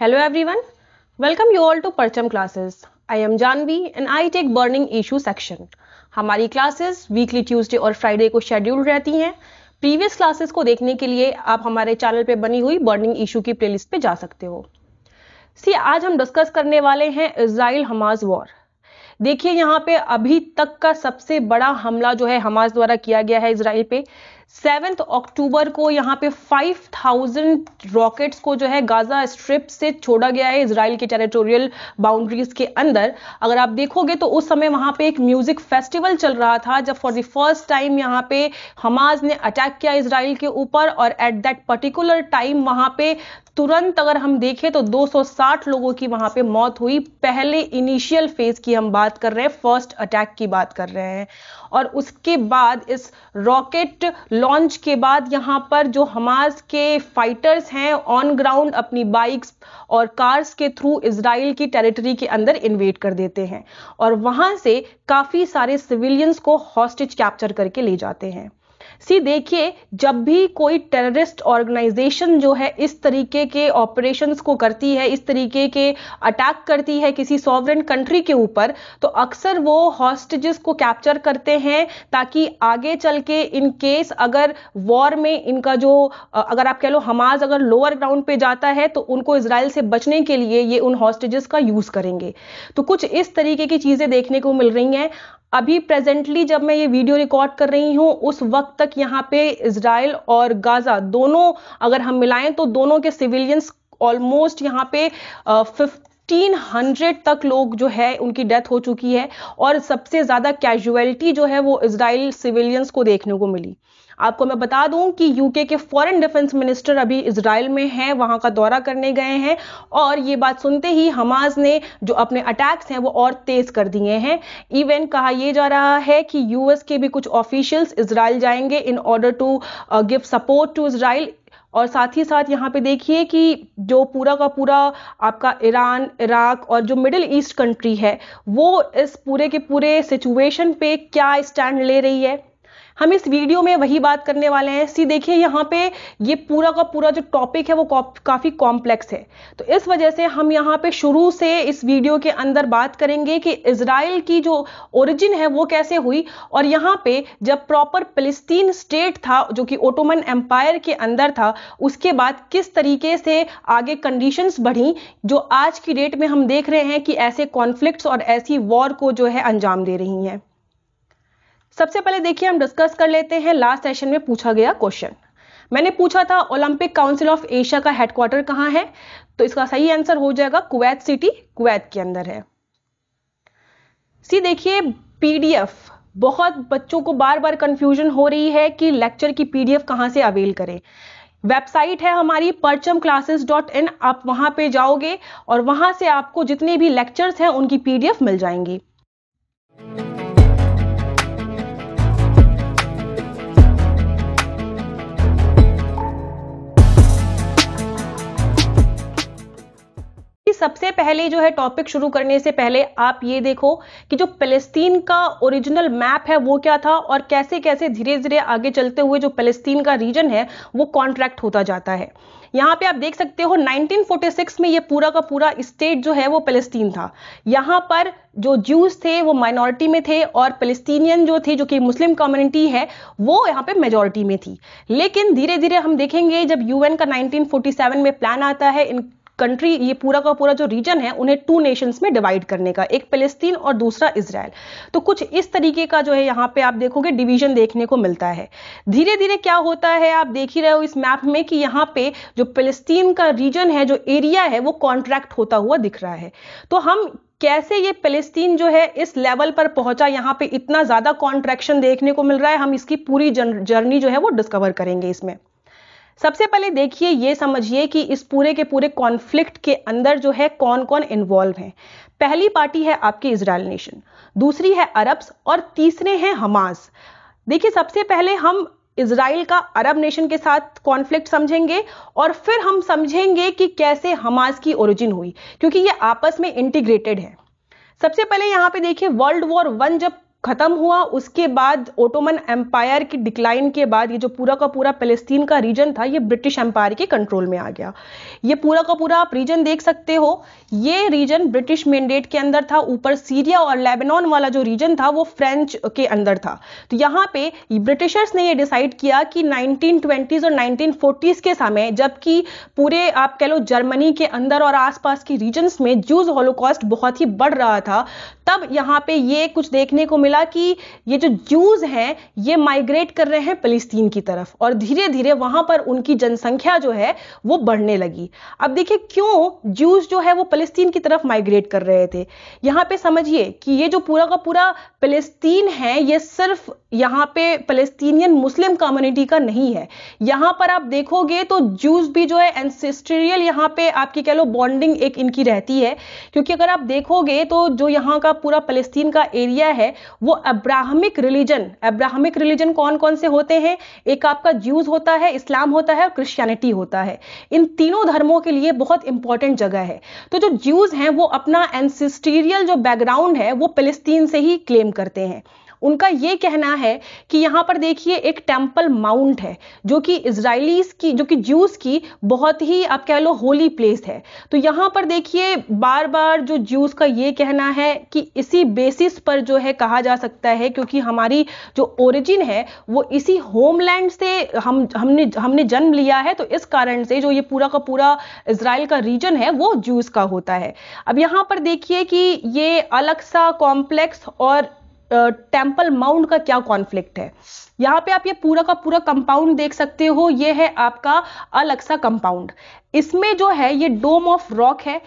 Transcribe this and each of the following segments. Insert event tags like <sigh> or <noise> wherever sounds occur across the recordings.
hello everyone welcome you all to Parcham classes I am Janhvi and I take burning issue section हमारी classes weekly Tuesday और Friday को schedule रहती हैं previous classes को देखने के लिए आप हमारे चैनल पे बनी हुई बर्निंग इशू की प्लेलिस्ट पे जा सकते हो सी आज हम डिस्कस करने वाले हैं इसराइल हमास वॉर देखिए यहाँ पे अभी तक का सबसे बड़ा हमला जो है हमास द्वारा किया गया है इसराइल पे सेवेंथ अक्टूबर को यहाँ पे 5000 रॉकेट्स को जो है गाजा स्ट्रिप से छोड़ा गया है इसराइल के टेरिटोरियल बाउंड्रीज के अंदर अगर आप देखोगे तो उस समय वहां पे एक म्यूजिक फेस्टिवल चल रहा था जब फॉर द फर्स्ट टाइम यहाँ पे हमास ने अटैक किया इसराइल के ऊपर और एट दैट पर्टिकुलर टाइम वहां पे तुरंत अगर हम देखें तो 260 लोगों की वहां पे मौत हुई पहले इनिशियल फेज की हम बात कर रहे हैं फर्स्ट अटैक की बात कर रहे हैं और उसके बाद इस रॉकेट लॉन्च के बाद यहां पर जो हमास के फाइटर्स हैं ऑन ग्राउंड अपनी बाइक्स और कार्स के थ्रू इसराइल की टेरिटरी के अंदर इन्वेट कर देते हैं और वहां से काफ़ी सारे सिविलियंस को हॉस्टेज कैप्चर करके ले जाते हैं सी देखिए जब भी कोई टेररिस्ट ऑर्गेनाइजेशन जो है इस तरीके के ऑपरेशंस को करती है इस तरीके के अटैक करती है किसी सॉवरन कंट्री के ऊपर तो अक्सर वो हॉस्टेजेस को कैप्चर करते हैं ताकि आगे चल के इन केस अगर वॉर में इनका जो अगर आप कह लो हमास अगर लोअर ग्राउंड पे जाता है तो उनको इसराइल से बचने के लिए ये उन हॉस्टेजेस का यूज करेंगे तो कुछ इस तरीके की चीजें देखने को मिल रही हैं अभी प्रेजेंटली जब मैं ये वीडियो रिकॉर्ड कर रही हूँ उस वक्त तक यहाँ पे इसराइल और गाज़ा दोनों अगर हम मिलाएं तो दोनों के सिविलियंस ऑलमोस्ट यहाँ पे फिफ्टीन हंड्रेड तक लोग जो है उनकी डेथ हो चुकी है और सबसे ज़्यादा कैजुअलिटी जो है वो इसराइल सिविलियंस को देखने को मिली आपको मैं बता दूं कि यूके के फॉरेन डिफेंस मिनिस्टर अभी इसराइल में हैं वहां का दौरा करने गए हैं और ये बात सुनते ही हमास ने जो अपने अटैक्स हैं वो और तेज कर दिए हैं इवन कहा यह जा रहा है कि यूएस के भी कुछ ऑफिशियल्स इसराइल जाएंगे in order to give support to Israel और साथ ही साथ यहाँ पे देखिए कि जो पूरा का पूरा आपका ईरान इराक और जो मिडिल ईस्ट कंट्री है वो इस पूरे के पूरे सिचुएशन पे क्या स्टैंड ले रही है हम इस वीडियो में वही बात करने वाले हैं सी देखिए यहाँ पे ये पूरा का पूरा जो टॉपिक है वो काफ़ी कॉम्प्लेक्स है तो इस वजह से हम यहाँ पे शुरू से इस वीडियो के अंदर बात करेंगे कि इसराइल की जो ओरिजिन है वो कैसे हुई और यहाँ पे जब प्रॉपर फिलिस्तीन स्टेट था जो कि ओटोमन एम्पायर के अंदर था उसके बाद किस तरीके से आगे कंडीशन बढ़ी जो आज की डेट में हम देख रहे हैं कि ऐसे कॉन्फ्लिक्ट और ऐसी वॉर को जो है अंजाम दे रही हैं सबसे पहले देखिए हम डिस्कस कर लेते हैं लास्ट सेशन में पूछा गया क्वेश्चन मैंने पूछा था ओलंपिक काउंसिल ऑफ एशिया का हेडक्वार्टर कहाँ है तो इसका सही आंसर हो जाएगा कुवैत सिटी कुवैत के अंदर है सी देखिए पीडीएफ बहुत बच्चों को बार बार कंफ्यूजन हो रही है कि लेक्चर की पीडीएफ कहां से अवेल करें वेबसाइट है हमारी परचम क्लासेस डॉट इन आप वहां पे जाओगे और वहां से आपको जितने भी लेक्चर्स हैं उनकी पीडीएफ मिल जाएंगी सबसे पहले जो है टॉपिक शुरू करने से पहले आप ये देखो कि जो फलस्तीन का ओरिजिनल मैप है वो क्या था और कैसे कैसे धीरे धीरे आगे चलते हुए जो फलस्तीन का रीजन है वो कॉन्ट्रैक्ट होता जाता है यहाँ पे आप देख सकते हो 1946 में ये पूरा का पूरा स्टेट जो है वो फलस्तीन था यहाँ पर जो ज्यूज थे वो माइनॉरिटी में थे और फलस्तीनियन जो थे जो कि मुस्लिम कम्युनिटी है वो यहाँ पे मेजोरिटी में थी लेकिन धीरे धीरे हम देखेंगे जब यूएन का 1947 में प्लान आता है इन कंट्री ये पूरा का पूरा जो रीजन है उन्हें टू नेशंस में डिवाइड करने का एक फिलिस्तीन और दूसरा इसराइल तो कुछ इस तरीके का जो है यहाँ पे आप देखोगे डिवीजन देखने को मिलता है धीरे धीरे क्या होता है आप देख ही रहे हो इस मैप में कि यहाँ पे जो फिलिस्तीन का रीजन है जो एरिया है वो कॉन्ट्रैक्ट होता हुआ दिख रहा है तो हम कैसे ये फिलिस्तीन जो है इस लेवल पर पहुंचा यहाँ पे इतना ज़्यादा कॉन्ट्रैक्शन देखने को मिल रहा है हम इसकी पूरी जर्नी जो है वो डिस्कवर करेंगे इसमें सबसे पहले देखिए ये समझिए कि इस पूरे के पूरे कॉन्फ्लिक्ट के अंदर जो है कौन कौन इन्वॉल्व हैं पहली पार्टी है आपकी इसराइल नेशन दूसरी है अरब्स और तीसरे हैं हमास देखिए सबसे पहले हम इसराइल का अरब नेशन के साथ कॉन्फ्लिक्ट समझेंगे और फिर हम समझेंगे कि कैसे हमास की ओरिजिन हुई क्योंकि ये आपस में इंटीग्रेटेड है सबसे पहले यहां पे देखिए वर्ल्ड वॉर वन जब ख़त्म हुआ उसके बाद ओटोमन एम्पायर की डिक्लाइन के बाद ये जो पूरा का पूरा फ़लस्तीन का रीजन था ये ब्रिटिश एम्पायर के कंट्रोल में आ गया ये पूरा का पूरा आप रीजन देख सकते हो ये रीजन ब्रिटिश मैंडेट के अंदर था ऊपर सीरिया और लेबनान वाला जो रीजन था वो फ्रेंच के अंदर था तो यहाँ पे ब्रिटिशर्स ने ये डिसाइड किया कि नाइनटीन और नाइनटीन के समय जबकि पूरे आप कह लो जर्मनी के अंदर और आसपास की रीजन्स में जूज हॉलोकॉस्ट बहुत ही बढ़ रहा था तब यहाँ पे ये कुछ देखने को मिला मिला कि ये जो ज्यूज हैं ये माइग्रेट कर रहे हैं फलिस्तीन की तरफ और धीरे धीरे वहां पर उनकी जनसंख्या जो है वो बढ़ने लगी अब देखिए क्यों जूस जो है वो फलिस्तीन की तरफ माइग्रेट कर रहे थे यहां पे समझिए कि ये जो पूरा का पूरा फलिस्तीन है ये सिर्फ यहां पे फलस्तीनियन मुस्लिम कम्युनिटी का नहीं है यहां पर आप देखोगे तो जूस भी जो है एंसेस्ट्रियल यहां पे आपकी कह लो बॉन्डिंग एक इनकी रहती है क्योंकि अगर आप देखोगे तो जो यहां का पूरा फलस्तीन का एरिया है वो अब्राहमिक रिलीजन अब्राहमिक रिलीजन कौन कौन से होते हैं एक आपका ज्यूज होता है इस्लाम होता है और क्रिश्चियनिटी होता है इन तीनों धर्मों के लिए बहुत इंपॉर्टेंट जगह है तो जो ज्यूज हैं वो अपना एनसिस्टीरियल जो बैकग्राउंड है वो फिलिस्तीन से ही क्लेम करते हैं उनका ये कहना है कि यहाँ पर देखिए एक टेम्पल माउंट है जो कि इसराइलीस की जो कि ज्यूस की बहुत ही आप कह लो होली प्लेस है तो यहाँ पर देखिए बार बार जो ज्यूस का ये कहना है कि इसी बेसिस पर जो है कहा जा सकता है क्योंकि हमारी जो ओरिजिन है वो इसी होमलैंड से हम हमने हमने जन्म लिया है तो इस कारण से जो ये पूरा का पूरा इसराइल का रीजन है वो ज्यूस का होता है अब यहाँ पर देखिए कि ये अलग सा कॉम्प्लेक्स और टेम्पल माउंट का क्या कॉन्फ्लिक्ट है यहाँ पे आप ये पूरा का पूरा कंपाउंड देख सकते हो ये है आपका अलक्सा कंपाउंड इसमें जो है ये डोम ऑफ रॉक है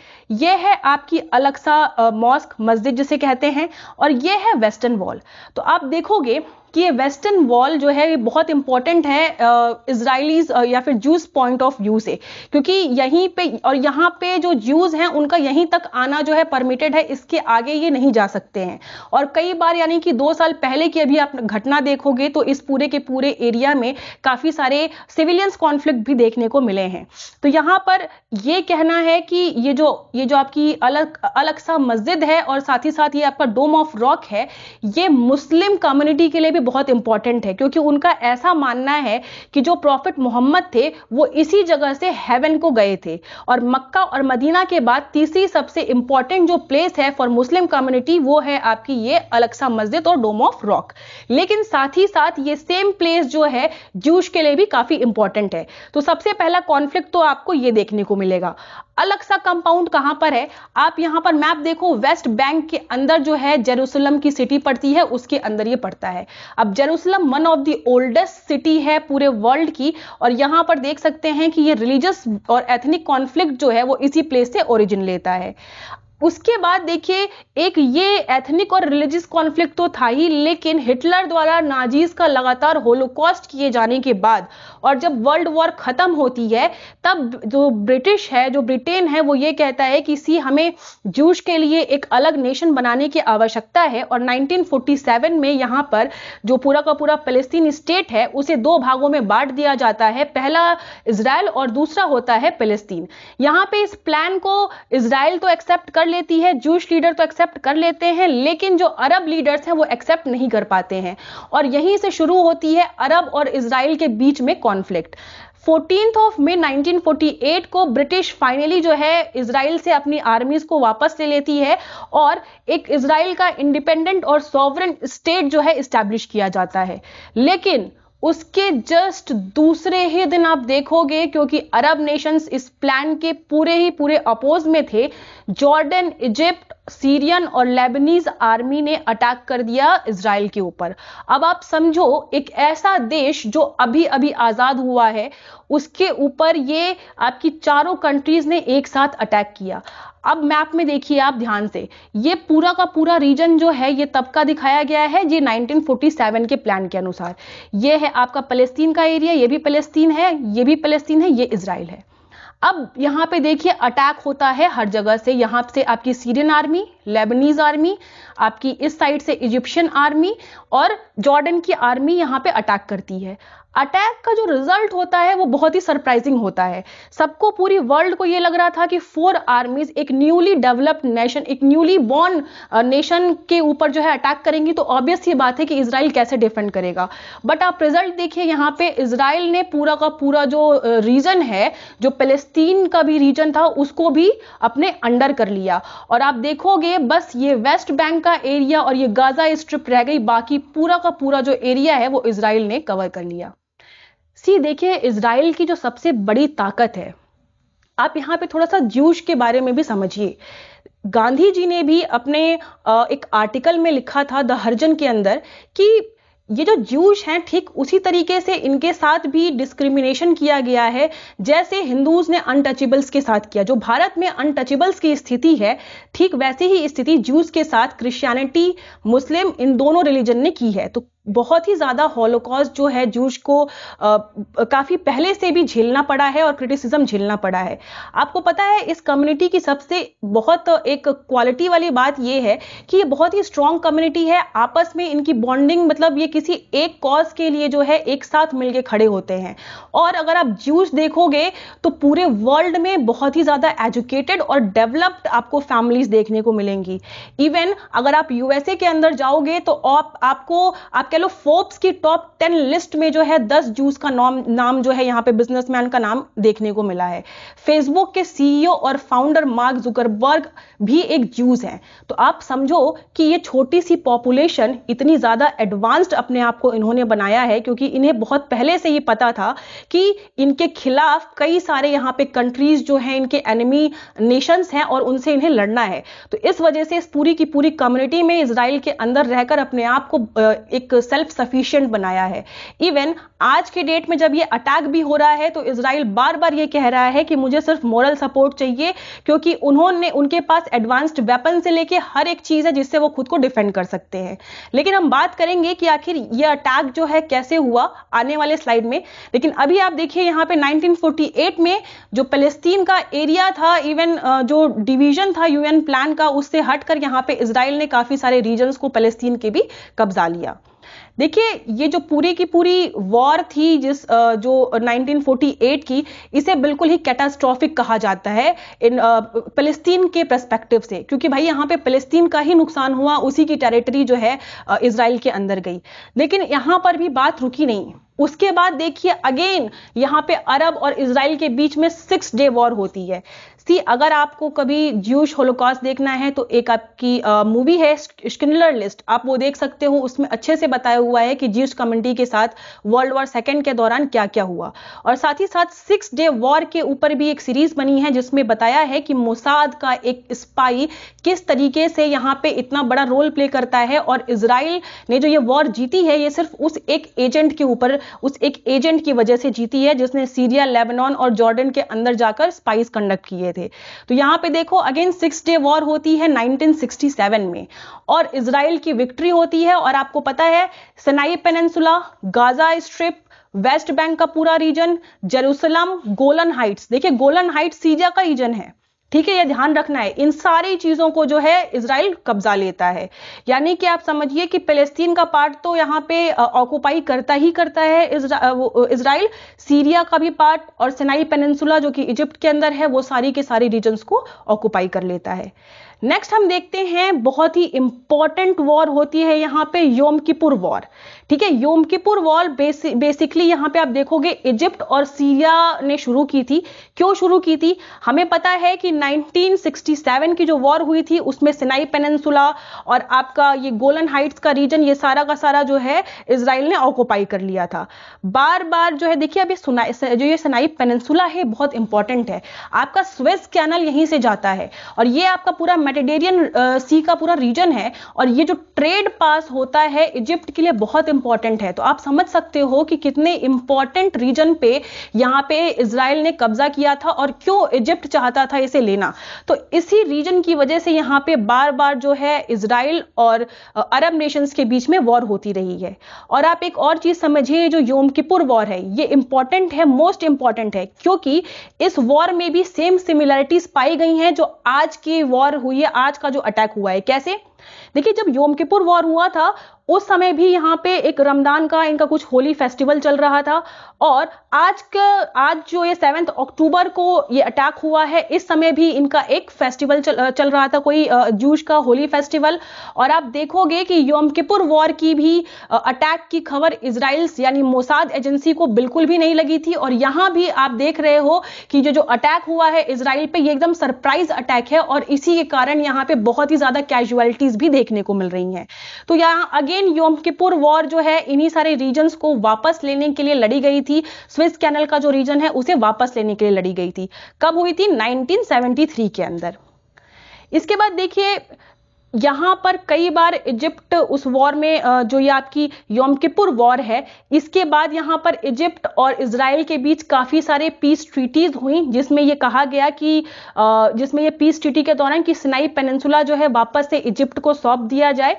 ये है आपकी अलक्सा मॉस्क मस्जिद जिसे कहते हैं और ये है वेस्टर्न वॉल तो आप देखोगे कि ये वेस्टर्न वॉल जो है ये बहुत इंपॉर्टेंट है इसराइलीज या फिर जूस पॉइंट ऑफ व्यू से क्योंकि यहीं पे और यहाँ पे जो ज्यूज हैं उनका यहीं तक आना जो है परमिटेड है इसके आगे ये नहीं जा सकते हैं और कई बार यानी कि दो साल पहले की अभी आप घटना देखोगे तो इस पूरे के पूरे एरिया में काफ़ी सारे सिविलियंस कॉन्फ्लिक्ट भी देखने को मिले हैं तो यहाँ यहाँ पर ये कहना है कि ये जो ये जो आपकी अलग अलग सा मस्जिद है और साथ ही साथ ये आपका डोम ऑफ रॉक है ये मुस्लिम कम्युनिटी के लिए भी बहुत इंपॉर्टेंट है क्योंकि उनका ऐसा मानना है कि जो प्रॉफिट मोहम्मद थे वो इसी जगह से हेवन को गए थे और मक्का और मदीना के बाद तीसरी सबसे इंपॉर्टेंट जो प्लेस है फॉर मुस्लिम कम्युनिटी वो है आपकी ये अलक्सा मस्जिद और डोम ऑफ रॉक लेकिन साथ ही साथ ये सेम प्लेस जो है जूश के लिए भी काफी इंपॉर्टेंट है तो सबसे पहला कॉन्फ्लिक्ट तो आपको ये देखने को मिलेगा अलग सा कंपाउंड कहां पर है आप यहां पर मैप देखो वेस्ट बैंक के अंदर जो है जेरूसलम की सिटी पड़ती है उसके अंदर ये पड़ता है अब Jerusalem one of the oldest city है पूरे वर्ल्ड की और यहां पर देख सकते हैं कि ये रिलीजियस और एथनिक कॉन्फ्लिक्ट जो है वो इसी प्लेस से ओरिजिन लेता है उसके बाद देखिए एक ये एथनिक और रिलीजियस कॉन्फ्लिक्ट तो था ही लेकिन हिटलर द्वारा नाजीज का लगातार होलोकॉस्ट किए जाने के बाद और जब वर्ल्ड वॉर खत्म होती है तब जो ब्रिटिश है जो ब्रिटेन है वो ये कहता है कि सी हमें जूश के लिए एक अलग नेशन बनाने की आवश्यकता है और 1947 में यहाँ पर जो पूरा का पूरा फलस्तीन स्टेट है उसे दो भागों में बांट दिया जाता है पहला इसराइल और दूसरा होता है फलस्तीन यहाँ पे इस प्लान को इसराइल तो एक्सेप्ट कर लेती है जूश लीडर तो एक्सेप्ट कर लेते हैं लेकिन जो अरब लीडर्स हैं वो एक्सेप्ट नहीं कर पाते हैं और यहीं से शुरू होती है अरब और इसराइल के बीच में कॉन्फ्लिक्ट 14th ऑफ मे 1948 को ब्रिटिश फाइनली जो है इसराइल से अपनी आर्मीज को वापस ले लेती है और एक इसराइल का इंडिपेंडेंट और सॉवरन स्टेट जो है इस्टेब्लिश किया जाता है लेकिन उसके जस्ट दूसरे ही दिन आप देखोगे क्योंकि अरब नेशंस इस प्लान के पूरे ही पूरे अपोज में थे जॉर्डन इजिप्ट सीरियन और लेबनीज आर्मी ने अटैक कर दिया इसराइल के ऊपर अब आप समझो एक ऐसा देश जो अभी अभी आज़ाद हुआ है उसके ऊपर ये आपकी चारों कंट्रीज ने एक साथ अटैक किया अब मैप में देखिए आप ध्यान से ये पूरा का पूरा रीजन जो है ये तब का दिखाया गया है ये 1947 के प्लान के अनुसार ये है आपका पलेस्तीन का एरिया ये भी पलेस्तीन है ये भी पलेस्तीन है ये इसराइल है अब यहाँ पे देखिए अटैक होता है हर जगह से यहाँ से आपकी सीरियन आर्मी लेबनीज आर्मी आपकी इस साइड से इजिप्शियन आर्मी और जॉर्डन की आर्मी यहाँ पे अटैक करती है अटैक का जो रिजल्ट होता है वो बहुत ही सरप्राइजिंग होता है सबको पूरी वर्ल्ड को ये लग रहा था कि फोर आर्मीज एक न्यूली डेवलप्ड नेशन एक न्यूली बॉर्न नेशन के ऊपर जो है अटैक करेंगी तो ऑब्वियस ये बात है कि इसराइल कैसे डिफेंड करेगा बट आप रिजल्ट देखिए यहाँ पे इसराइल ने पूरा का पूरा जो रीजन है जो पेलेस्तीन का भी रीजन था उसको भी अपने अंडर कर लिया और आप देखोगे बस ये वेस्ट बैंक का एरिया और ये गाजा स्ट्रिप रह गई बाकी पूरा का पूरा जो एरिया है वो इसराइल ने कवर कर लिया सी देखिए इसराइल की जो सबसे बड़ी ताकत है आप यहां पे थोड़ा सा ज्यूश के बारे में भी समझिए गांधी जी ने भी अपने एक आर्टिकल में लिखा था द हर्जन के अंदर कि ये जो ज्यूश हैं ठीक उसी तरीके से इनके साथ भी डिस्क्रिमिनेशन किया गया है जैसे हिंदूज ने अनटचेबल्स के साथ किया जो भारत में अनटचेबल्स की स्थिति है ठीक वैसी ही स्थिति जूस के साथ क्रिश्चियनिटी मुस्लिम इन दोनों रिलीजन ने की है तो बहुत ही ज्यादा हॉलोकॉस्ट जो है जूश को आ, काफी पहले से भी झेलना पड़ा है और क्रिटिसिज्म झेलना पड़ा है आपको पता है इस कम्युनिटी की सबसे बहुत एक क्वालिटी वाली बात यह है कि ये बहुत ही स्ट्रांग कम्युनिटी है आपस में इनकी बॉन्डिंग मतलब ये किसी एक कॉज के लिए जो है एक साथ मिलकर खड़े होते हैं और अगर आप जूस देखोगे तो पूरे वर्ल्ड में बहुत ही ज्यादा एजुकेटेड और डेवलप्ड आपको फैमिलीज देखने को मिलेंगी इवन अगर आप यूएसए के अंदर जाओगे तो आप आपको आपके चलो फोर्ब्स की टॉप टेन लिस्ट में जो है दस जूस का नाम नाम जो है यहाँ पे बिजनेसमैन का नाम देखने को मिला है फेसबुक के सीईओ और फाउंडर मार्क जुकरबर्ग भी एक जूस हैं तो आप समझो कि ये छोटी सी पॉपुलेशन इतनी ज़्यादा एडवांस्ड अपने आप को इन्होंने बनाया है क्योंकि इन्हें बहुत पहले से ही पता था कि इनके खिलाफ कई सारे यहाँ पे कंट्रीज जो हैं इनके एनिमी नेशंस हैं और उनसे इन्हें लड़ना है तो इस वजह से इस पूरी की पूरी कम्युनिटी में इसराइल के अंदर रहकर अपने आप को एक सेल्फ सफिशियंट बनाया है इवन आज के डेट में जब ये अटैक भी हो रहा है तो इसराइल बार बार ये कह रहा है कि मुझे सिर्फ मॉरल सपोर्ट चाहिए क्योंकि उन्होंने उनके पास एडवांस्ड वेपन से लेके हर एक चीज है जिससे वो खुद को डिफेंड कर सकते हैं लेकिन हम बात करेंगे कि आखिर ये अटैक जो है कैसे हुआ आने वाले स्लाइड में लेकिन अभी आप देखिए यहाँ पे 1948 में जो फलस्तीन का एरिया था इवन जो डिवीजन था यूएन प्लान का उससे हटकर यहाँ पे इसराइल ने काफी सारे रीजन को फलस्तीन के भी कब्जा लिया देखिए ये जो पूरी की पूरी वॉर थी जिस जो 1948 की इसे बिल्कुल ही कैटास्ट्रॉफिक कहा जाता है इन फलस्तीन के परस्पेक्टिव से क्योंकि भाई यहाँ पे फलस्तीन का ही नुकसान हुआ उसी की टेरिटरी जो है इसराइल के अंदर गई लेकिन यहाँ पर भी बात रुकी नहीं उसके बाद देखिए अगेन यहाँ पे अरब और इसराइल के बीच में सिक्स डे वॉर होती है थी अगर आपको कभी ज्यूश होलोकॉस्ट देखना है तो एक आपकी मूवी है स्किनलर लिस्ट आप वो देख सकते हो उसमें अच्छे से बताया हुआ है कि ज्यूश कम्युनिटी के साथ वर्ल्ड वॉर सेकेंड के दौरान क्या क्या हुआ और साथ ही साथ सिक्स डे वॉर के ऊपर भी एक सीरीज बनी है जिसमें बताया है कि मोसाद का एक स्पाई किस तरीके से यहाँ पे इतना बड़ा रोल प्ले करता है और इसराइल ने जो ये वॉर जीती है ये सिर्फ उस एक एजेंट के ऊपर उस एक एजेंट की वजह से जीती है जिसने सीरिया लेबनान और जॉर्डन के अंदर जाकर स्पाइस कंडक्ट किए थे थे तो यहां पे देखो अगेन सिक्स डे वॉर होती है 1967 में और इसराइल की विक्ट्री होती है और आपको पता है Sinai peninsula Gaza strip West Bank का पूरा रीजन जेरूसलम गोलन हाइट्स देखिए गोलन हाइट्स सीजा का रीजन है ठीक है यह ध्यान रखना है इन सारी चीजों को जो है इसराइल कब्जा लेता है यानी कि आप समझिए कि फेलेस्तीन का पार्ट तो यहां पे ऑक्यूपाई करता ही करता है इसराइल सीरिया का भी पार्ट और सिनाई पेनिनसुला जो कि इजिप्ट के अंदर है वो सारी के सारी रीजन्स को ऑक्यूपाई कर लेता है नेक्स्ट हम देखते हैं बहुत ही इंपॉर्टेंट वॉर होती है यहां पे योम किपुर वॉर ठीक है योम किपुर वॉल बेसि, बेसिकली यहां पे आप देखोगे इजिप्ट और सीरिया ने शुरू की थी क्यों शुरू की थी हमें पता है कि 1967 की जो वॉर हुई थी उसमें सिनाई पेनसुला और आपका ये गोलन हाइट्स का रीजन ये सारा का सारा जो है इसराइल ने ऑक्यूपाई कर लिया था बार बार जो है देखिए अब ये सुनाई जो ये सिनाई पेनसुला है बहुत इंपॉर्टेंट है आपका स्वेस कैनल यहीं से जाता है और ये आपका पूरा मेडिटेरियन सी का पूरा रीजन है और ये जो ट्रेड पास होता है इजिप्ट के लिए बहुत इंपॉर्टेंट है तो आप समझ सकते हो कि कितने इंपॉर्टेंट रीजन पे यहां पे इसराइल ने कब्जा किया था और क्यों इजिप्ट चाहता था इसे लेना तो इसी रीजन की वजह से यहां पे बार बार जो है इसराइल और अरब नेशंस के बीच में वॉर होती रही है और आप एक और चीज समझिए जो योम किपुर वॉर है ये इंपॉर्टेंट है मोस्ट इंपॉर्टेंट है क्योंकि इस वॉर में भी सेम सिमिलरिटीज पाई गई हैं जो आज की वॉर हुई है आज का जो अटैक हुआ है कैसे देखिए जब योम किपुर वॉर हुआ था उस समय भी यहाँ पे एक रमदान का इनका कुछ होली फेस्टिवल चल रहा था और आज के आज जो ये सेवेंथ अक्टूबर को ये अटैक हुआ है इस समय भी इनका एक फेस्टिवल चल, चल रहा था कोई जूश का होली फेस्टिवल और आप देखोगे कि योम किपुर वॉर की भी अटैक की खबर इसराइल्स यानी मोसाद एजेंसी को बिल्कुल भी नहीं लगी थी और यहाँ भी आप देख रहे हो कि जो जो अटैक हुआ है इसराइल पर ये एकदम सरप्राइज अटैक है और इसी के कारण यहाँ पे बहुत ही ज्यादा कैजुअलिटी कैजुअलिटीज भी देखने को मिल रही है तो यहाँ अगेन योम किपुर वॉर जो है इन्हीं सारे रीजन्स को वापस लेने के लिए लड़ी गई थी स्विस कैनल का जो रीजन है उसे वापस लेने के लिए लड़ी गई थी कब हुई थी 1973 के अंदर इसके बाद देखिए यहां पर कई बार इजिप्ट उस वॉर में जो ये आपकी योम किपुर वॉर है इसके बाद यहां पर इजिप्ट और इसराइल के बीच काफ़ी सारे पीस ट्रीटीज़ हुई जिसमें ये कहा गया कि जिसमें ये पीस ट्रीटी के दौरान कि सिनाई पेनिनसुला जो है वापस से इजिप्ट को सौंप दिया जाए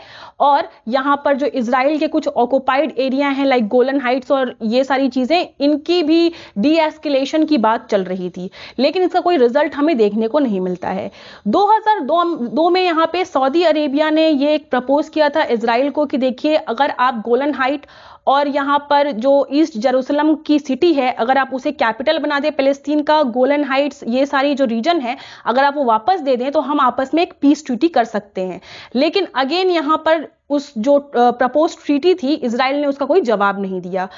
और यहां पर जो इसराइल के कुछ ऑक्युपाइड एरिया हैं लाइक गोलन हाइट्स और ये सारी चीज़ें इनकी भी डी एस्केलेशन की बात चल रही थी लेकिन इसका कोई रिजल्ट हमें देखने को नहीं मिलता है दो, दो में यहां पर सऊदी सऊदी अरेबिया ने ये एक प्रपोज किया था इसराइल को कि देखिए अगर आप गोलन हाइट और यहाँ पर जो ईस्ट जेरूसलम की सिटी है अगर आप उसे कैपिटल बना दें फ़लस्तीन का गोलन हाइट्स ये सारी जो रीजन है अगर आप वो वापस दे दें तो हम आपस में एक पीस ट्रीटी कर सकते हैं लेकिन अगेन यहाँ पर उस जो प्रपोज ट्रीटी थी इसराइल ने उसका कोई जवाब नहीं दिया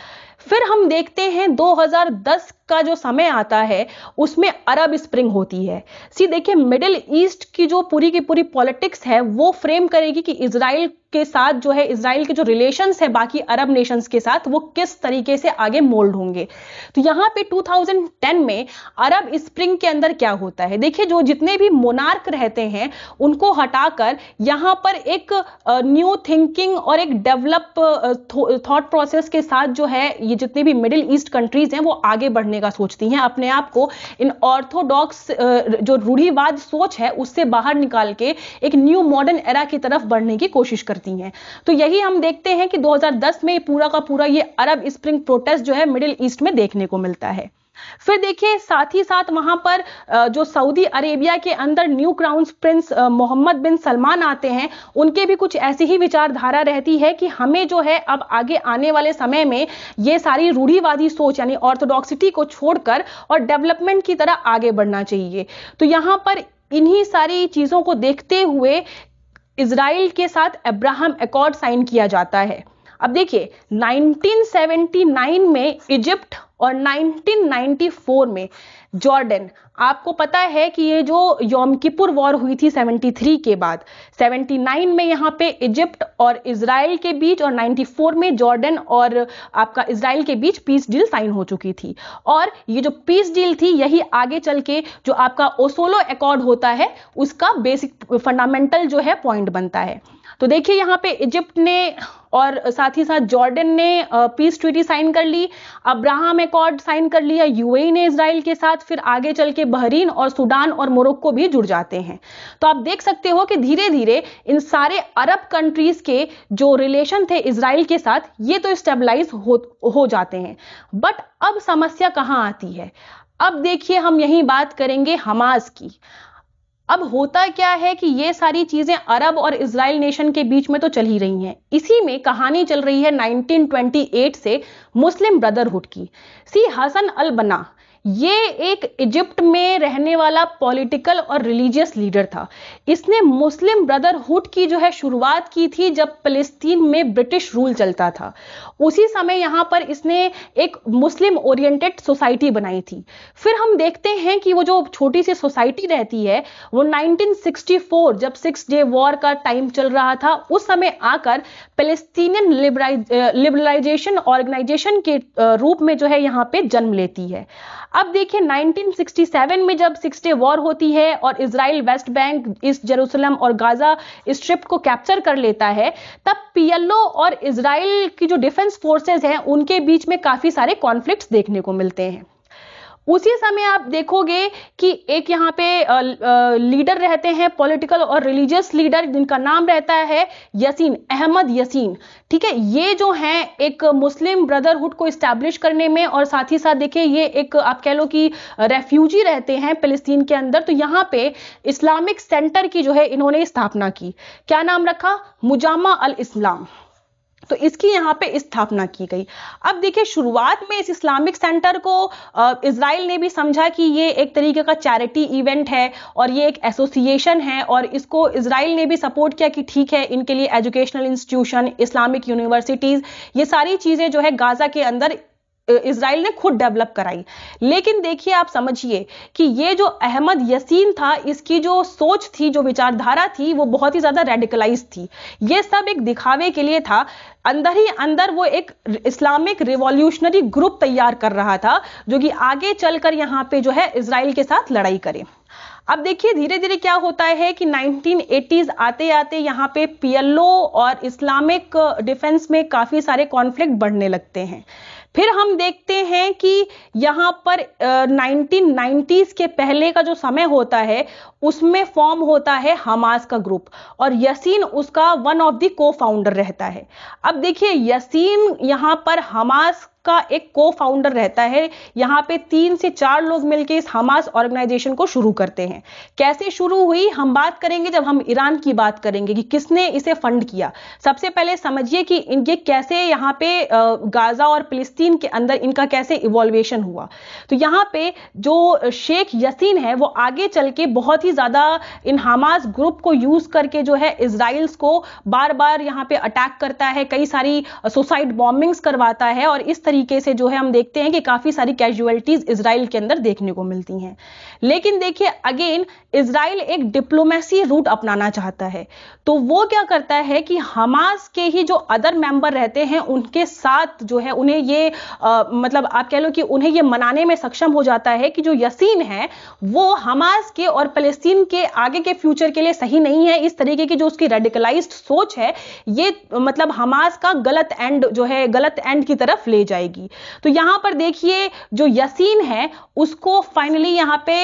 फिर हम देखते हैं 2010 का जो समय आता है उसमें अरब स्प्रिंग होती है सी देखिए मिडिल ईस्ट की जो पूरी की पूरी पॉलिटिक्स है वो फ्रेम करेगी कि इसराइल के साथ जो है इसराइल के जो रिलेशंस है बाकी अरब नेशंस के साथ वो किस तरीके से आगे मोल्ड होंगे तो यहाँ पे 2010 में अरब स्प्रिंग के अंदर क्या होता है देखिए जो जितने भी मोनार्क रहते हैं उनको हटाकर यहाँ पर एक न्यू थिंकिंग और एक डेवलप थॉट प्रोसेस के साथ जो है ये जितने भी मिडिल ईस्ट कंट्रीज हैं वो आगे बढ़ने करने का सोचती हैं अपने आप को इन ऑर्थोडॉक्स जो रूढ़ीवाद सोच है उससे बाहर निकाल के एक न्यू मॉडर्न एरा की तरफ बढ़ने की कोशिश करती हैं तो यही हम देखते हैं कि 2010 में पूरा का पूरा ये अरब स्प्रिंग प्रोटेस्ट जो है मिडिल ईस्ट में देखने को मिलता है फिर देखिए साथ ही साथ वहां पर जो सऊदी अरेबिया के अंदर new crown prince Mohammed bin Salman आते हैं उनके भी कुछ ऐसी ही विचारधारा रहती है कि हमें जो है अब आगे आने वाले समय में ये सारी रूढ़ीवादी सोच यानी ऑर्थोडॉक्सिटी को छोड़कर और डेवलपमेंट की तरह आगे बढ़ना चाहिए तो यहां पर इन्हीं सारी चीज़ों को देखते हुए इसराइल के साथ अब्राहम एकॉर्ड साइन किया जाता है अब देखिए 1979 में इजिप्ट और 1994 में जॉर्डन आपको पता है कि ये जो योम किपुर वॉर हुई थी 73 के बाद 79 में यहाँ पे इजिप्ट और इसराइल के बीच और 94 में जॉर्डन और आपका इसराइल के बीच पीस डील साइन हो चुकी थी और ये जो पीस डील थी यही आगे चल के जो आपका ओसोलो अकॉर्ड होता है उसका बेसिक फंडामेंटल जो है पॉइंट बनता है तो देखिए यहाँ पे इजिप्ट ने और साथ ही साथ जॉर्डन ने पीस ट्रीटी साइन कर ली अब्राहम एकॉर्ड साइन कर लिया यूएई ने इसराइल के साथ फिर आगे चल के बहरीन और सूडान और मोरक्को भी जुड़ जाते हैं तो आप देख सकते हो कि धीरे धीरे इन सारे अरब कंट्रीज के जो रिलेशन थे इसराइल के साथ ये तो स्टेबलाइज हो, हो जाते हैं बट अब समस्या कहाँ आती है अब देखिए हम यही बात करेंगे हमास की अब होता क्या है कि ये सारी चीजें अरब और इसराइल नेशन के बीच में तो चल ही रही हैं इसी में कहानी चल रही है 1928 से मुस्लिम ब्रदरहुड की सी हसन अल बना ये एक इजिप्ट में रहने वाला पॉलिटिकल और रिलीजियस लीडर था इसने मुस्लिम ब्रदरहुड की जो है शुरुआत की थी जब फलस्तीन में ब्रिटिश रूल चलता था उसी समय यहाँ पर इसने एक मुस्लिम ओरिएंटेड सोसाइटी बनाई थी फिर हम देखते हैं कि वो जो छोटी सी सोसाइटी रहती है वो 1964 जब सिक्स डे वॉर का टाइम चल रहा था उस समय आकर लिबराइज लिबरलाइजेशन ऑर्गेनाइजेशन के रूप में जो है यहाँ पे जन्म लेती है अब देखिए 1967 में जब सिक्स डे वॉर होती है और Israel West Bank East Jerusalem और गाजा स्ट्रिप को कैप्चर कर लेता है तब पीएलओ और इसराइल की जो डिफेंस फोर्सेज हैं उनके बीच में काफ़ी सारे कॉन्फ्लिक्ट देखने को मिलते हैं उसी समय आप देखोगे कि एक यहाँ पे लीडर रहते हैं पॉलिटिकल और रिलीजियस लीडर जिनका नाम रहता है यसीन अहमद यसीन ठीक है ये जो हैं एक मुस्लिम ब्रदरहुड को इस्टेब्लिश करने में और साथ ही साथ देखिए ये एक आप कह लो कि रेफ्यूजी रहते हैं फिलिस्तीन के अंदर तो यहाँ पे इस्लामिक सेंटर की जो है इन्होंने स्थापना की क्या नाम रखा मुजामा अल इस्लाम तो इसकी यहाँ पे स्थापना की गई अब देखिए शुरुआत में इस इस्लामिक सेंटर को इसराइल ने भी समझा कि ये एक तरीके का चैरिटी इवेंट है और ये एक एसोसिएशन है और इसको इसराइल ने भी सपोर्ट किया कि ठीक है इनके लिए एजुकेशनल इंस्टीट्यूशन इस्लामिक यूनिवर्सिटीज़ ये सारी चीज़ें जो है गाज़ा के अंदर इसराइल ने खुद डेवलप कराई लेकिन देखिए आप समझिए कि ये जो अहमद यसीन था इसकी जो सोच थी जो विचारधारा थी वो बहुत ही ज़्यादा रेडिकलाइज थी ये सब एक दिखावे के लिए था अंदर ही अंदर वो एक इस्लामिक रिवॉल्यूशनरी ग्रुप तैयार कर रहा था जो कि आगे चलकर यहाँ पे जो है इसराइल के साथ लड़ाई करे अब देखिए धीरे धीरे क्या होता है कि 1980s आते आते यहाँ पे पीएलओ और इस्लामिक डिफेंस में काफ़ी सारे कॉन्फ्लिक्ट बढ़ने लगते हैं फिर हम देखते हैं कि यहां पर नाइनटीन नाइन्टीज के पहले का जो समय होता है उसमें फॉर्म होता है हमास का ग्रुप और यसीन उसका one of the co founder रहता है अब देखिए यसीन यहां पर हमास का एक को फाउंडर रहता है यहां पे तीन से चार लोग मिलकर इस हमास ऑर्गेनाइजेशन को शुरू करते हैं कैसे शुरू हुई हम बात करेंगे जब हम ईरान की बात करेंगे कि किसने इसे फंड किया सबसे पहले समझिए कि इनके कैसे यहां पे गाजा और फिलिस्तीन के अंदर इनका कैसे इवॉल्वेशन हुआ तो यहां पे जो शेख यसीन है वो आगे चल के बहुत ही ज्यादा इन हमास ग्रुप को यूज करके जो है इसराइल्स को बार बार यहां पे अटैक करता है कई सारी सुसाइड बॉम्बिंग्स करवाता है और इस तरीके से जो है हम देखते हैं कि काफ़ी सारी कैजुअलिटीज़ इसराइल के अंदर देखने को मिलती हैं लेकिन देखिए अगेन इसराइल एक डिप्लोमेसी रूट अपनाना चाहता है तो वो क्या करता है कि हमास के ही जो अदर मेंबर रहते हैं उनके साथ जो है उन्हें ये आ, मतलब आप कह लो कि उन्हें ये मनाने में सक्षम हो जाता है कि जो यसीन है वो हमास के और फलस्तीन के आगे के फ्यूचर के लिए सही नहीं है इस तरीके की जो उसकी रेडिकलाइज सोच है ये मतलब हमास का गलत एंड जो है गलत एंड की तरफ ले जाए जाएगी तो यहां पर देखिए जो यसीन है उसको फाइनली यहां पे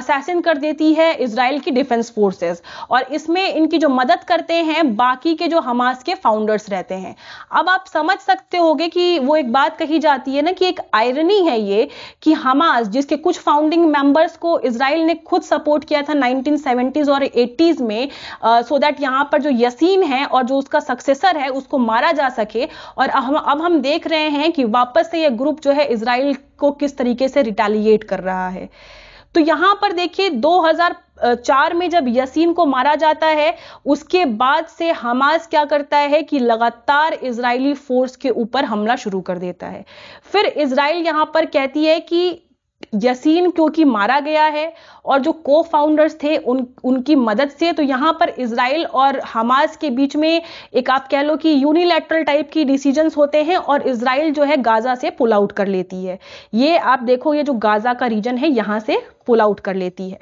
असैसिन कर देती है इसराइल की डिफेंस फोर्सेस और इसमें इनकी जो मदद करते हैं बाकी के जो हमास के फाउंडर्स रहते हैं अब आप समझ सकते होगे कि वो एक बात कही जाती है ना कि एक आयरनी है ये कि हमास जिसके कुछ फाउंडिंग मेंबर्स को इसराइल ने खुद सपोर्ट किया था 1970s और 80s में सो uh, दैट so यहां पर जो यसीन है और जो उसका सक्सेसर है उसको मारा जा सके और अब हम अब हम देख रहे हैं कि वापस से यह ग्रुप जो है इसराइल को किस तरीके से रिटेलिएट कर रहा है तो यहां पर देखिए 2004 में जब यसीन को मारा जाता है उसके बाद से हमास क्या करता है कि लगातार इजरायली फोर्स के ऊपर हमला शुरू कर देता है फिर इसराइल यहां पर कहती है कि यसीन क्योंकि मारा गया है और जो को फाउंडर्स थे उन उनकी मदद से तो यहाँ पर इसराइल और हमास के बीच में एक आप कह लो कि यूनिलैटरल टाइप की डिसीजंस होते हैं और इसराइल जो है गाज़ा से पुल आउट कर लेती है ये आप देखो ये जो गाज़ा का रीजन है यहाँ से पुल आउट कर लेती है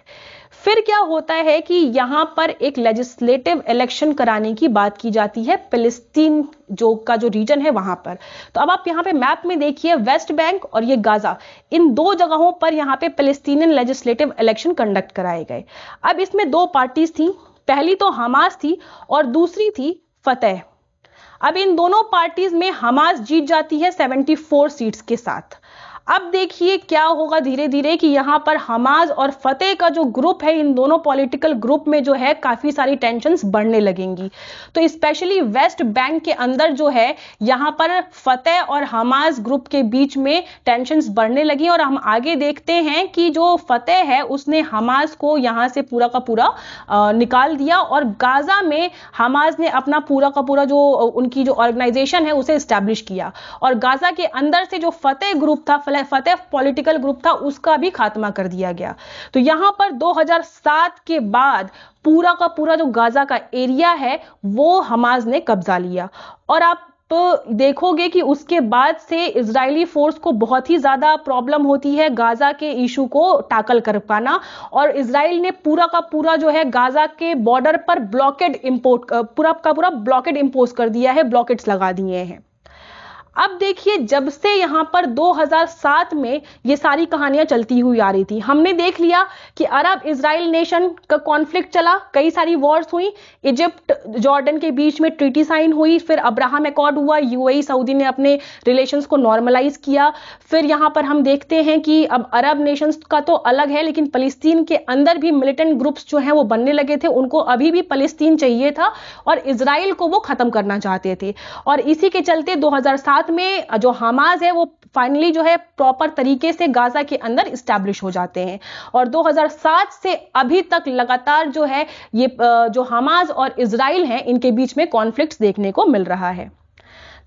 फिर क्या होता है कि यहां पर एक लेजिस्लेटिव इलेक्शन कराने की बात की जाती है फिलिस्तीन जो का जो रीजन है वहां पर तो अब आप यहां पे मैप में देखिए वेस्ट बैंक और ये गाजा इन दो जगहों पर यहां पे फिलिस्तीन लेजिस्लेटिव इलेक्शन कंडक्ट कराए गए अब इसमें दो पार्टीज थी पहली तो हमास थी और दूसरी थी फतेह अब इन दोनों पार्टीज में हमास जीत जाती है 74 सीट्स के साथ अब देखिए क्या होगा धीरे धीरे कि यहाँ पर हमाज और फतेह का जो ग्रुप है इन दोनों पॉलिटिकल ग्रुप में जो है काफी सारी टेंशन बढ़ने लगेंगी तो स्पेशली वेस्ट बैंक के अंदर जो है यहाँ पर फतेह और हमाज ग्रुप के बीच में टेंशन बढ़ने लगी और हम आगे देखते हैं कि जो फतेह है उसने हमास को यहाँ से पूरा का पूरा निकाल दिया और गाजा में हमास ने अपना पूरा का पूरा जो उनकी जो ऑर्गेनाइजेशन है उसे स्टैब्लिश किया और गाजा के अंदर से जो फतेह ग्रुप था फतेह पॉलिटिकल ग्रुप था उसका भी खात्मा कर दिया गया तो यहां पर 2007 के बाद पूरा का पूरा जो गाजा का एरिया है वो हमास ने कब्जा लिया और आप तो देखोगे कि उसके बाद से इजरायली फोर्स को बहुत ही ज़्यादा प्रॉब्लम होती है गाज़ा के इशू को टैकल कर पाना और इसराइल ने पूरा का पूरा जो है गाज़ा के बॉर्डर पर ब्लॉकेड इंपोर्ट पूरा का पूरा ब्लॉकेड इंपोज कर दिया है ब्लॉकेट्स लगा दिए हैं अब देखिए जब से यहां पर 2007 में ये सारी कहानियां चलती हुई आ रही थी हमने देख लिया कि अरब इसराइल नेशन का कॉन्फ्लिक्ट चला कई सारी वॉर्स हुई इजिप्ट जॉर्डन के बीच में ट्रीटी साइन हुई फिर अब्राहम अकॉर्ड हुआ यूएई सऊदी e, ने अपने रिलेशन को नॉर्मलाइज किया फिर यहां पर हम देखते हैं कि अब अरब नेशन का तो अलग है लेकिन फलिस्तीन के अंदर भी मिलिटेंट ग्रुप्स जो हैं वो बनने लगे थे उनको अभी भी फलिस्तीन चाहिए था और इसराइल को वो खत्म करना चाहते थे और इसी के चलते दो साथ में जो हमास है वो फाइनली जो है प्रॉपर तरीके से गाजा के अंदर इस्टेब्लिश हो जाते हैं और 2007 से अभी तक लगातार जो है ये जो हमास और इसराइल हैं इनके बीच में कॉन्फ्लिक्ट देखने को मिल रहा है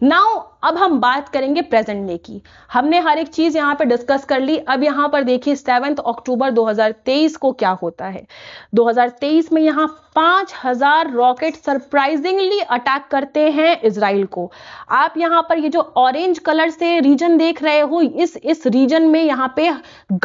नाउ अब हम बात करेंगे प्रेजेंट डे की हमने हर एक चीज यहां पर डिस्कस कर ली अब यहां पर देखिए सेवेंथ अक्टूबर 2023 को क्या होता है 2023 में यहां पांच हजार रॉकेट सरप्राइजिंगली अटैक करते हैं इसराइल को आप यहां पर ये जो ऑरेंज कलर से रीजन देख रहे हो इस इस रीजन में यहां पे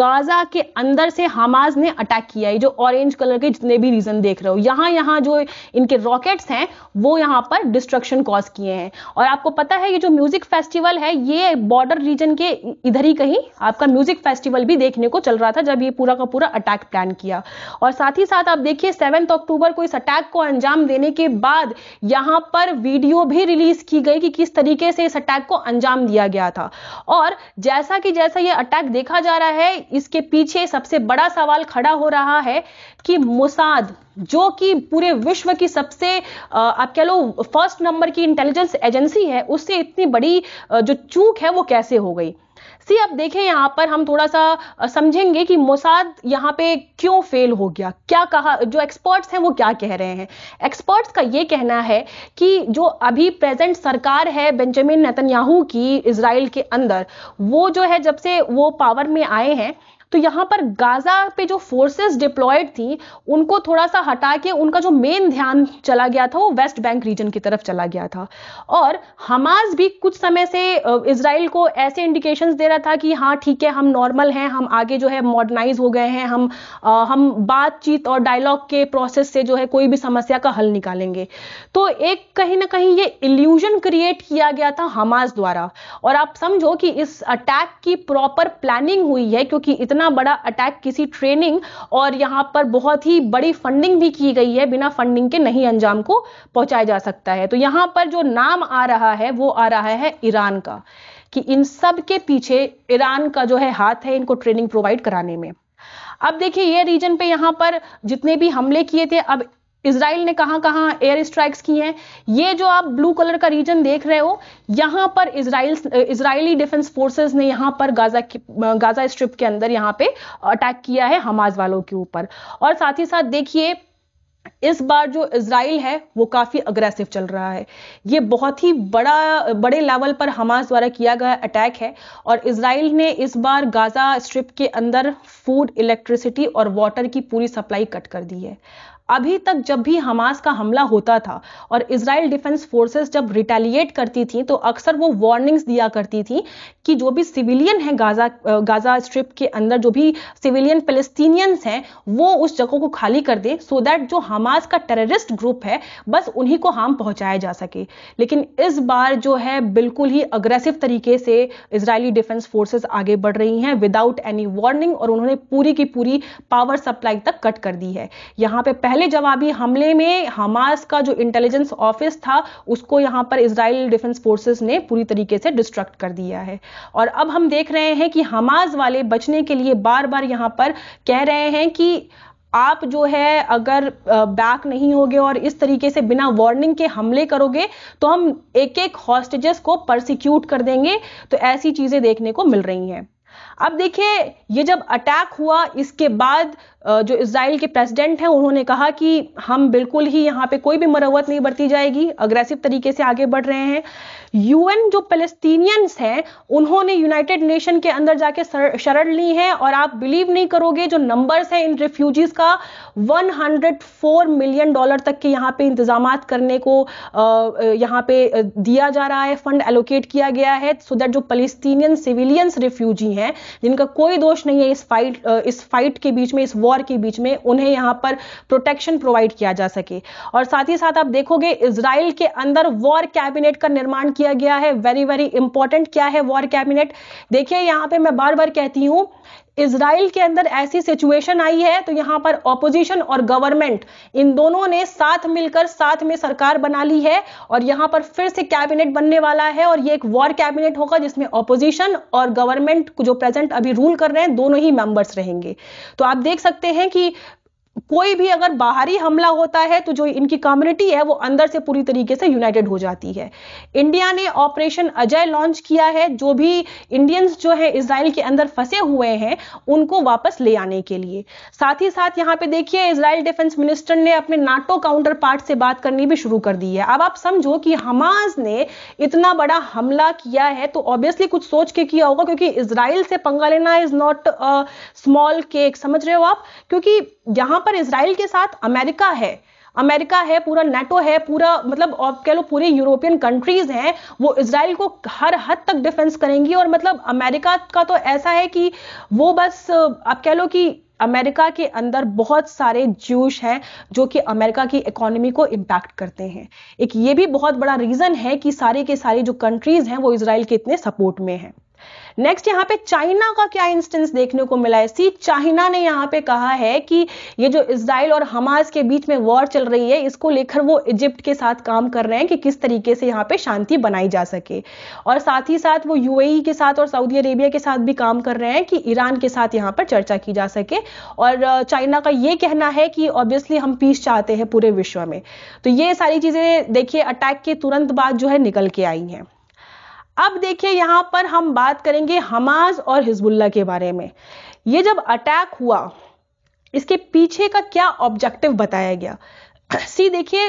गाजा के अंदर से हमाज ने अटैक किया है जो ऑरेंज कलर के जितने भी रीजन देख रहे हो यहां यहां जो इनके रॉकेट्स हैं वो यहां पर डिस्ट्रक्शन कॉज किए हैं और आपको पता है ये जो म्यूजिक फेस्टिवल है ये बॉर्डर रीजन के इधर ही कहीं आपका म्यूजिक फेस्टिवल भी देखने को चल रहा था जब ये पूरा का पूरा अटैक प्लान किया और साथ ही साथ आप देखिए सेवेंथ अक्टूबर को इस अटैक को अंजाम देने के बाद यहां पर वीडियो भी रिलीज की गई कि किस तरीके से इस अटैक को अंजाम दिया गया था और जैसा कि जैसा यह अटैक देखा जा रहा है इसके पीछे सबसे बड़ा सवाल खड़ा हो रहा है कि मुसाद जो कि पूरे विश्व की सबसे आप कह लो फर्स्ट नंबर की इंटेलिजेंस एजेंसी है उससे इतनी बड़ी जो चूक है वो कैसे हो गई सी अब देखें यहाँ पर हम थोड़ा सा समझेंगे कि मोसाद यहाँ पे क्यों फेल हो गया क्या कहा जो एक्सपर्ट्स हैं वो क्या कह रहे हैं एक्सपर्ट्स का ये कहना है कि जो अभी प्रेजेंट सरकार है बेंजामिन नेतन्याहू की इसराइल के अंदर वो जो है जब से वो पावर में आए हैं तो यहां पर गाजा पे जो फोर्सेस डिप्लॉयड थी उनको थोड़ा सा हटा के उनका जो मेन ध्यान चला गया था वो वेस्ट बैंक रीजन की तरफ चला गया था और हमास भी कुछ समय से इसराइल को ऐसे इंडिकेशन दे रहा था कि हाँ ठीक है हम नॉर्मल हैं हम आगे जो है मॉडर्नाइज हो गए हैं हम आ, हम बातचीत और डायलॉग के प्रोसेस से जो है कोई भी समस्या का हल निकालेंगे तो एक कहीं ना कहीं ये इल्यूजन क्रिएट किया गया था हमास द्वारा और आप समझो कि इस अटैक की प्रॉपर प्लानिंग हुई है क्योंकि इतना इतना बड़ा अटैक किसी ट्रेनिंग और यहाँ पर बहुत ही बड़ी फंडिंग भी की गई है बिना फंडिंग के नहीं अंजाम को पहुंचाया जा सकता है तो यहाँ पर जो नाम आ रहा है वो आ रहा है ईरान का कि इन सब के पीछे ईरान का जो है हाथ है इनको ट्रेनिंग प्रोवाइड कराने में अब देखिए ये रीजन पे यहाँ पर जितने भी हमले किए थे अब इसराइल ने कहां कहां एयर स्ट्राइक्स की हैं ये जो आप ब्लू कलर का रीजन देख रहे हो यहां पर इसराइल इसराइली डिफेंस फोर्सेस ने यहां पर गाजा गाजा स्ट्रिप के अंदर यहां पे अटैक किया है हमास वालों के ऊपर और साथ ही साथ देखिए इस बार जो इसराइल है वो काफ़ी अग्रेसिव चल रहा है ये बहुत ही बड़ा बड़े लेवल पर हमास द्वारा किया गया अटैक है और इसराइल ने इस बार गाज़ा स्ट्रिप के अंदर फूड इलेक्ट्रिसिटी और वाटर की पूरी सप्लाई कट कर दी है अभी तक जब भी हमास का हमला होता था और इसराइल डिफेंस फोर्सेस जब रिटेलिएट करती थी तो अक्सर वो वार्निंग्स दिया करती थी कि जो भी सिविलियन है गाजा गाजा स्ट्रिप के अंदर जो भी सिविलियन पेलेस्टीनियंस हैं वो उस जगह को खाली कर दे सो दैट जो हमास का टेररिस्ट ग्रुप है बस उन्हीं को हार्म पहुंचाया जा सके लेकिन इस बार जो है बिल्कुल ही अग्रेसिव तरीके से इसराइली डिफेंस फोर्सेज आगे बढ़ रही हैं विदाउट एनी वार्निंग और उन्होंने पूरी की पूरी पावर सप्लाई तक कट कर दी है यहां पर पहले पहले जवाबी हमले में हमास का जो इंटेलिजेंस ऑफिस था उसको यहां पर इसराइल डिफेंस फोर्सेस ने पूरी तरीके से डिस्ट्रक्ट कर दिया है और अब हम देख रहे हैं कि हमास वाले बचने के लिए बार बार यहां पर कह रहे हैं कि आप जो है अगर बैक नहीं होगे और इस तरीके से बिना वार्निंग के हमले करोगे तो हम एक एक हॉस्टेजेस को परसिक्यूट कर देंगे तो ऐसी चीज़ें देखने को मिल रही हैं अब देखिए ये जब अटैक हुआ इसके बाद जो इसराइल के प्रेसिडेंट हैं उन्होंने कहा कि हम बिल्कुल ही यहाँ पे कोई भी मरवत नहीं बरती जाएगी अग्रेसिव तरीके से आगे बढ़ रहे हैं यूएन जो पेलेस्तीनियंस हैं उन्होंने यूनाइटेड नेशन के अंदर जाके शरण ली है और आप बिलीव नहीं करोगे जो नंबर्स हैं इन रिफ्यूजीज का 104 मिलियन डॉलर तक के यहाँ पे इंतजाम करने को यहाँ पे दिया जा रहा है फंड एलोकेट किया गया है सो दैट जो पेलेस्तीनियन सिविलियंस रिफ्यूजी हैं जिनका कोई दोष नहीं है इस फाइट इस फाइट के बीच में इस वॉर के बीच में उन्हें यहाँ पर प्रोटेक्शन प्रोवाइड किया जा सके और साथ ही साथ आप देखोगे इसराइल के अंदर वॉर कैबिनेट का निर्माण किया किया गया है वेरी वेरी इंपॉर्टेंट क्या है वॉर कैबिनेट देखिए यहां पे मैं बार बार कहती हूं इसराइल के अंदर ऐसी सिचुएशन आई है तो यहां पर ऑपोजिशन और गवर्नमेंट इन दोनों ने साथ मिलकर साथ में सरकार बना ली है और यहां पर फिर से कैबिनेट बनने वाला है और ये एक वॉर कैबिनेट होगा जिसमें ऑपोजिशन और गवर्नमेंट जो प्रेजेंट अभी रूल कर रहे हैं दोनों ही मेंबर्स रहेंगे तो आप देख सकते हैं कि कोई भी अगर बाहरी हमला होता है तो जो इनकी कम्युनिटी है वो अंदर से पूरी तरीके से यूनाइटेड हो जाती है इंडिया ने ऑपरेशन अजय लॉन्च किया है जो भी इंडियंस जो है इसराइल के अंदर फंसे हुए हैं उनको वापस ले आने के लिए साथ ही साथ यहाँ पे देखिए इसराइल डिफेंस मिनिस्टर ने अपने नाटो काउंटर पार्ट से बात करनी भी शुरू कर दी है अब आप समझो कि हमास ने इतना बड़ा हमला किया है तो ऑब्वियसली कुछ सोच के किया होगा क्योंकि इसराइल से पंगा लेना इज नॉट स्मॉल केक समझ रहे हो आप क्योंकि यहां पर इसराइल के साथ अमेरिका है अमेरिका है पूरा नेटो है पूरा मतलब आप कह लो पूरे यूरोपियन कंट्रीज हैं वो इसराइल को हर हद तक डिफेंस करेंगी और मतलब अमेरिका का तो ऐसा है कि वो बस आप कह लो कि अमेरिका के अंदर बहुत सारे ज्यूश हैं जो कि अमेरिका की इकोनॉमी को इम्पैक्ट करते हैं एक ये भी बहुत बड़ा रीज़न है कि सारे के सारे जो कंट्रीज़ हैं वो इसराइल के इतने सपोर्ट में हैं नेक्स्ट यहां पे चाइना का क्या इंस्टेंस देखने को मिला है सी चाइना ने यहां पे कहा है कि ये जो इसराइल और हमास के बीच में वॉर चल रही है इसको लेकर वो इजिप्ट के साथ काम कर रहे हैं कि किस तरीके से यहां पे शांति बनाई जा सके और साथ ही साथ वो यूएई e के साथ और सऊदी अरेबिया के साथ भी काम कर रहे हैं कि ईरान के साथ यहां पर चर्चा की जा सके और चाइना का ये कहना है कि ऑब्वियसली हम पीस चाहते हैं पूरे विश्व में तो ये सारी चीजें देखिए अटैक के तुरंत बाद जो है निकल के आई हैं अब देखिए यहां पर हम बात करेंगे हमास और हिजबुल्ला के बारे में ये जब अटैक हुआ इसके पीछे का क्या ऑब्जेक्टिव बताया गया <clears throat> सी देखिए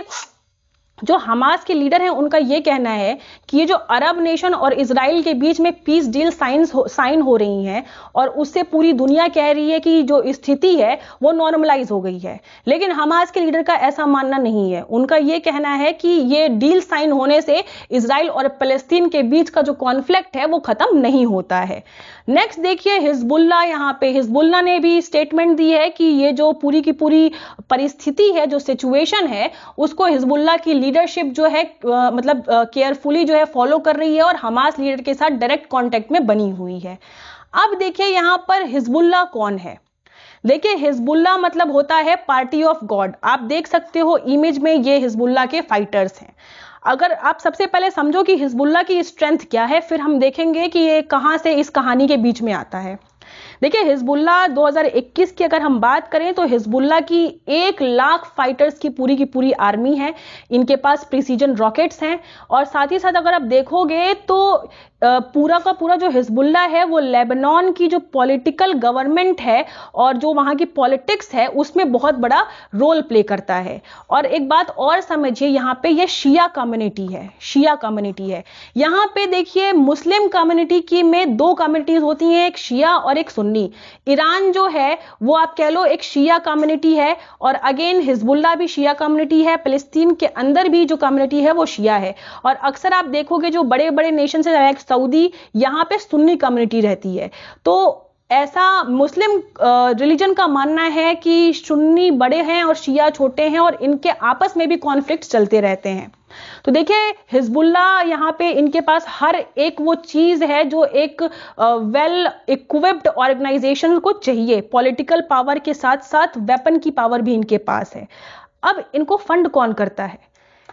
जो हमास के लीडर हैं उनका ये कहना है कि ये जो अरब नेशन और इसराइल के बीच में पीस डील साइन साइन हो रही हैं और उससे पूरी दुनिया कह रही है कि जो स्थिति है वो नॉर्मलाइज हो गई है लेकिन हमास के लीडर का ऐसा मानना नहीं है उनका ये कहना है कि ये डील साइन होने से इसराइल और फलस्तीन के बीच का जो कॉन्फ्लिक्ट है वो खत्म नहीं होता है नेक्स्ट देखिए हिजबुल्ला यहाँ पे हिजबुल्ला ने भी स्टेटमेंट दी है कि ये जो पूरी की पूरी परिस्थिति है जो सिचुएशन है उसको हिजबुल्ला की लीडरशिप जो है आ, मतलब केयरफुली जो है फॉलो कर रही है और हमास लीडर के साथ डायरेक्ट कॉन्टेक्ट में बनी हुई है अब देखिए यहां पर हिजबुल्ला कौन है देखिए हिजबुल्ला मतलब होता है पार्टी ऑफ गॉड आप देख सकते हो इमेज में ये हिजबुल्ला के फाइटर्स हैं अगर आप सबसे पहले समझो कि हिजबुल्ला की स्ट्रेंथ क्या है फिर हम देखेंगे कि ये कहां से इस कहानी के बीच में आता है देखिए हिजबुल्ला 2021 की अगर हम बात करें तो हिजबुल्ला की एक लाख फाइटर्स की पूरी की पूरी आर्मी है इनके पास प्रिसीजन रॉकेट्स हैं और साथ ही साथ अगर आप देखोगे तो पूरा का पूरा जो हिजबुल्ला है वो लेबनान की जो पॉलिटिकल गवर्नमेंट है और जो वहाँ की पॉलिटिक्स है उसमें बहुत बड़ा रोल प्ले करता है और एक बात और समझिए यहाँ पे ये शिया कम्युनिटी है शिया कम्युनिटी है यहाँ पे देखिए मुस्लिम कम्युनिटी की में दो कम्युनिटीज होती हैं एक शिया और एक सुन्नी ईरान जो है वो आप कह लो एक शिया कम्युनिटी है और अगेन हिजबुल्ला भी शिया कम्युनिटी है फलस्तीन के अंदर भी जो कम्युनिटी है वो शिया है और अक्सर आप देखोगे जो बड़े बड़े नेशन से सऊदी यहाँ पे सुन्नी कम्युनिटी रहती है तो ऐसा मुस्लिम रिलीजन का मानना है कि सुन्नी बड़े हैं और शिया छोटे हैं और इनके आपस में भी कॉन्फ्लिक्ट चलते रहते हैं तो देखिए हिजबुल्ला यहां पे इनके पास हर एक वो चीज है जो एक वेल इक्विप्ड ऑर्गेनाइजेशन को चाहिए पॉलिटिकल पावर के साथ साथ वेपन की पावर भी इनके पास है अब इनको फंड कौन करता है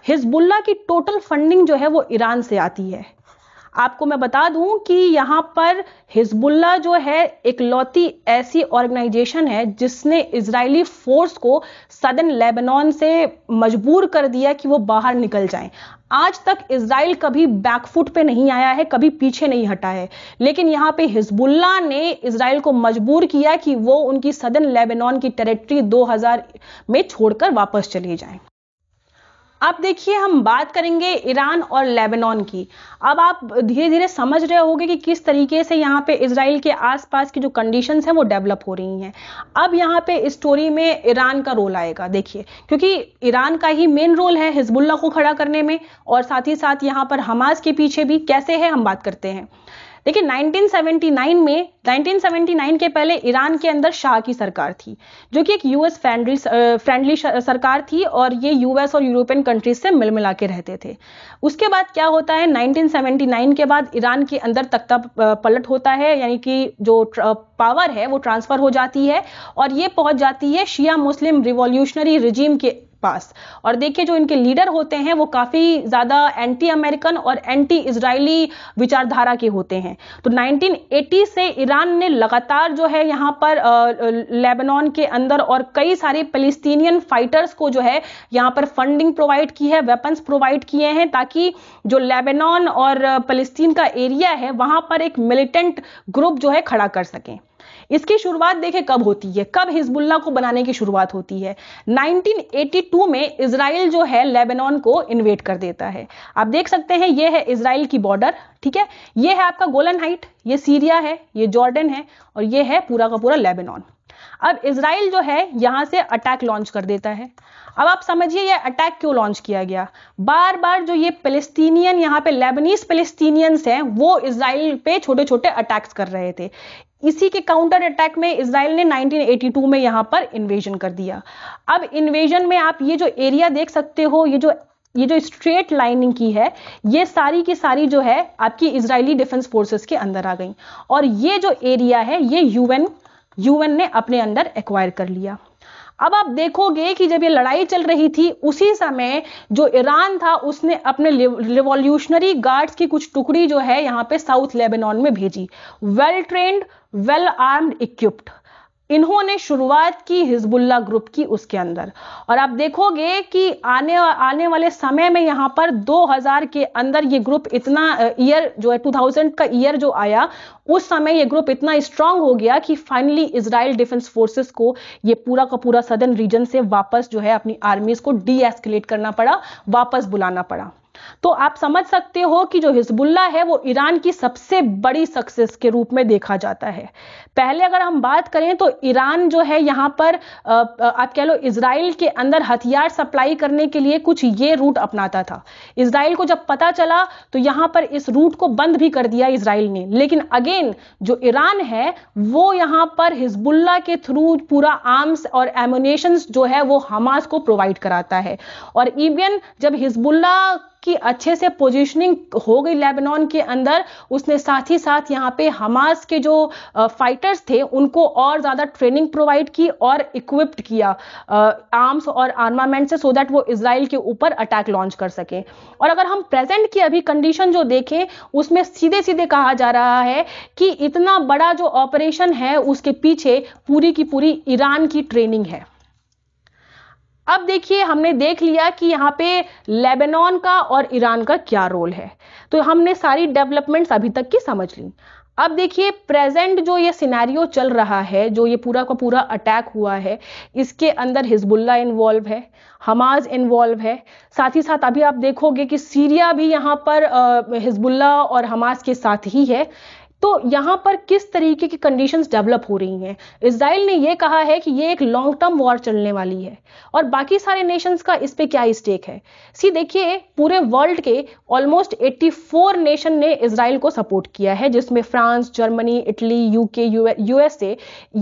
हिजबुल्ला की टोटल फंडिंग जो है वो ईरान से आती है आपको मैं बता दूं कि यहां पर हिजबुल्ला जो है इकलौती ऐसी ऑर्गेनाइजेशन है जिसने इजरायली फोर्स को सदन लेबनान से मजबूर कर दिया कि वो बाहर निकल जाएं आज तक इसराइल कभी बैकफुट पे नहीं आया है कभी पीछे नहीं हटा है लेकिन यहाँ पे हिजबुल्ला ने इसराइल को मजबूर किया कि वो उनकी सदन लेबनान की टेरिटरी 2000 में छोड़कर वापस चले जाए अब देखिए हम बात करेंगे ईरान और लेबनान की अब आप धीरे धीरे समझ रहे होंगे कि किस तरीके से यहाँ पे इसराइल के आसपास की जो कंडीशंस हैं वो डेवलप हो रही हैं अब यहाँ पे स्टोरी में ईरान का रोल आएगा देखिए क्योंकि ईरान का ही मेन रोल है हिजबुल्ला को खड़ा करने में और साथ ही साथ यहाँ पर हमास के पीछे भी कैसे है हम बात करते हैं देखिए 1979 में 1979 के पहले ईरान के अंदर शाह की सरकार थी जो कि एक यूएस फ्रेंडली फ्रेंडली सरकार थी और ये यूएस और यूरोपियन कंट्रीज से मिल मिला के रहते थे उसके बाद क्या होता है 1979 के बाद ईरान के अंदर तख्ता पलट होता है यानी कि जो पावर है वो ट्रांसफर हो जाती है और ये पहुंच जाती है शिया मुस्लिम रिवॉल्यूशनरी रिजीम के पास और देखिए जो इनके लीडर होते हैं वो काफ़ी ज़्यादा एंटी अमेरिकन और एंटी इसराइली विचारधारा के होते हैं तो 1980 से ईरान ने लगातार जो है यहां पर लेबनान के अंदर और कई सारे फलिस्तीनियन फाइटर्स को जो है यहां पर फंडिंग प्रोवाइड की है वेपन्स प्रोवाइड किए हैं ताकि जो लेबनान और फलिस्तीन का एरिया है वहां पर एक मिलिटेंट ग्रुप जो है खड़ा कर सकें इसकी शुरुआत देखे कब होती है कब हिजबुल्ला को बनाने की शुरुआत होती है 1982 में इसराइल जो है लेबनान को इन्वेट कर देता है आप देख सकते हैं ये है इसराइल की बॉर्डर ठीक है ये है आपका गोलन हाइट ये सीरिया है ये जॉर्डन है और ये है पूरा का पूरा लेबनान अब इसराइल जो है यहां से अटैक लॉन्च कर देता है अब आप समझिए यह अटैक क्यों लॉन्च किया गया बार बार जो ये पेलेस्तीनियन यहाँ पे लेबनीज पेलेस्तीनियंस हैं वो इसराइल पे छोटे छोटे अटैक्स कर रहे थे इसी के काउंटर अटैक में इसराइल ने 1982 में यहां पर इन्वेजन कर दिया अब इन्वेजन में आप ये जो एरिया देख सकते हो ये जो ये जो स्ट्रेट लाइनिंग की है ये सारी की सारी जो है आपकी इसराइली डिफेंस फोर्सेस के अंदर आ गई और ये जो एरिया है ये यूएन यूएन ने अपने अंदर एक्वायर कर लिया अब आप देखोगे कि जब ये लड़ाई चल रही थी उसी समय जो ईरान था उसने अपने रिवॉल्यूशनरी गार्ड्स की कुछ टुकड़ी जो है यहाँ पे साउथ लेबनान में भेजी well trained well armed equipped इन्होंने शुरुआत की हिजबुल्ला ग्रुप की उसके अंदर और आप देखोगे कि आने आने वाले समय में यहां पर 2000 के अंदर ये ग्रुप इतना ईयर जो है 2000 का ईयर जो आया उस समय ये ग्रुप इतना स्ट्रांग हो गया कि फाइनली इसराइल डिफेंस फोर्सेस को ये पूरा का पूरा सदर्न रीजन से वापस जो है अपनी आर्मीज को डी करना पड़ा वापस बुलाना पड़ा तो आप समझ सकते हो कि जो हिजबुल्ला है वो ईरान की सबसे बड़ी सक्सेस के रूप में देखा जाता है पहले अगर हम बात करें तो ईरान जो है यहां पर आप कह लो इसराइल के अंदर हथियार सप्लाई करने के लिए कुछ ये रूट अपनाता था इसराइल को जब पता चला तो यहां पर इस रूट को बंद भी कर दिया इसराइल ने लेकिन अगेन जो ईरान है वो यहां पर हिजबुल्ला के थ्रू पूरा आर्म्स और एमुनेशन जो है वो हमास को प्रोवाइड कराता है और इवन जब हिजबुल्ला की अच्छे से पोजीशनिंग हो गई लेबनान के अंदर उसने साथ ही साथ यहाँ पे हमास के जो फाइटर्स थे उनको और ज़्यादा ट्रेनिंग प्रोवाइड की और इक्विप्ड किया आर्म्स और आर्मामेंट से सो दैट वो इसराइल के ऊपर अटैक लॉन्च कर सकें और अगर हम प्रेजेंट की अभी कंडीशन जो देखें उसमें सीधे सीधे कहा जा रहा है कि इतना बड़ा जो ऑपरेशन है उसके पीछे पूरी की पूरी ईरान की ट्रेनिंग है अब देखिए हमने देख लिया कि यहाँ पे लेबनान का और ईरान का क्या रोल है तो हमने सारी डेवलपमेंट्स अभी तक की समझ ली अब देखिए प्रेजेंट जो ये सिनेरियो चल रहा है जो ये पूरा का पूरा अटैक हुआ है इसके अंदर हिजबुल्ला इन्वॉल्व है हमाज इन्वॉल्व है साथ ही साथ अभी आप देखोगे कि सीरिया भी यहाँ पर हिजबुल्ला और हमास के साथ ही है तो यहां पर किस तरीके की कंडीशंस डेवलप हो रही हैं इसराइल ने यह कहा है कि यह एक लॉन्ग टर्म वॉर चलने वाली है और बाकी सारे नेशंस का इस पे क्या स्टेक है सी देखिए पूरे वर्ल्ड के ऑलमोस्ट 84 नेशन ने इसराइल को सपोर्ट किया है जिसमें France Germany Italy UK USA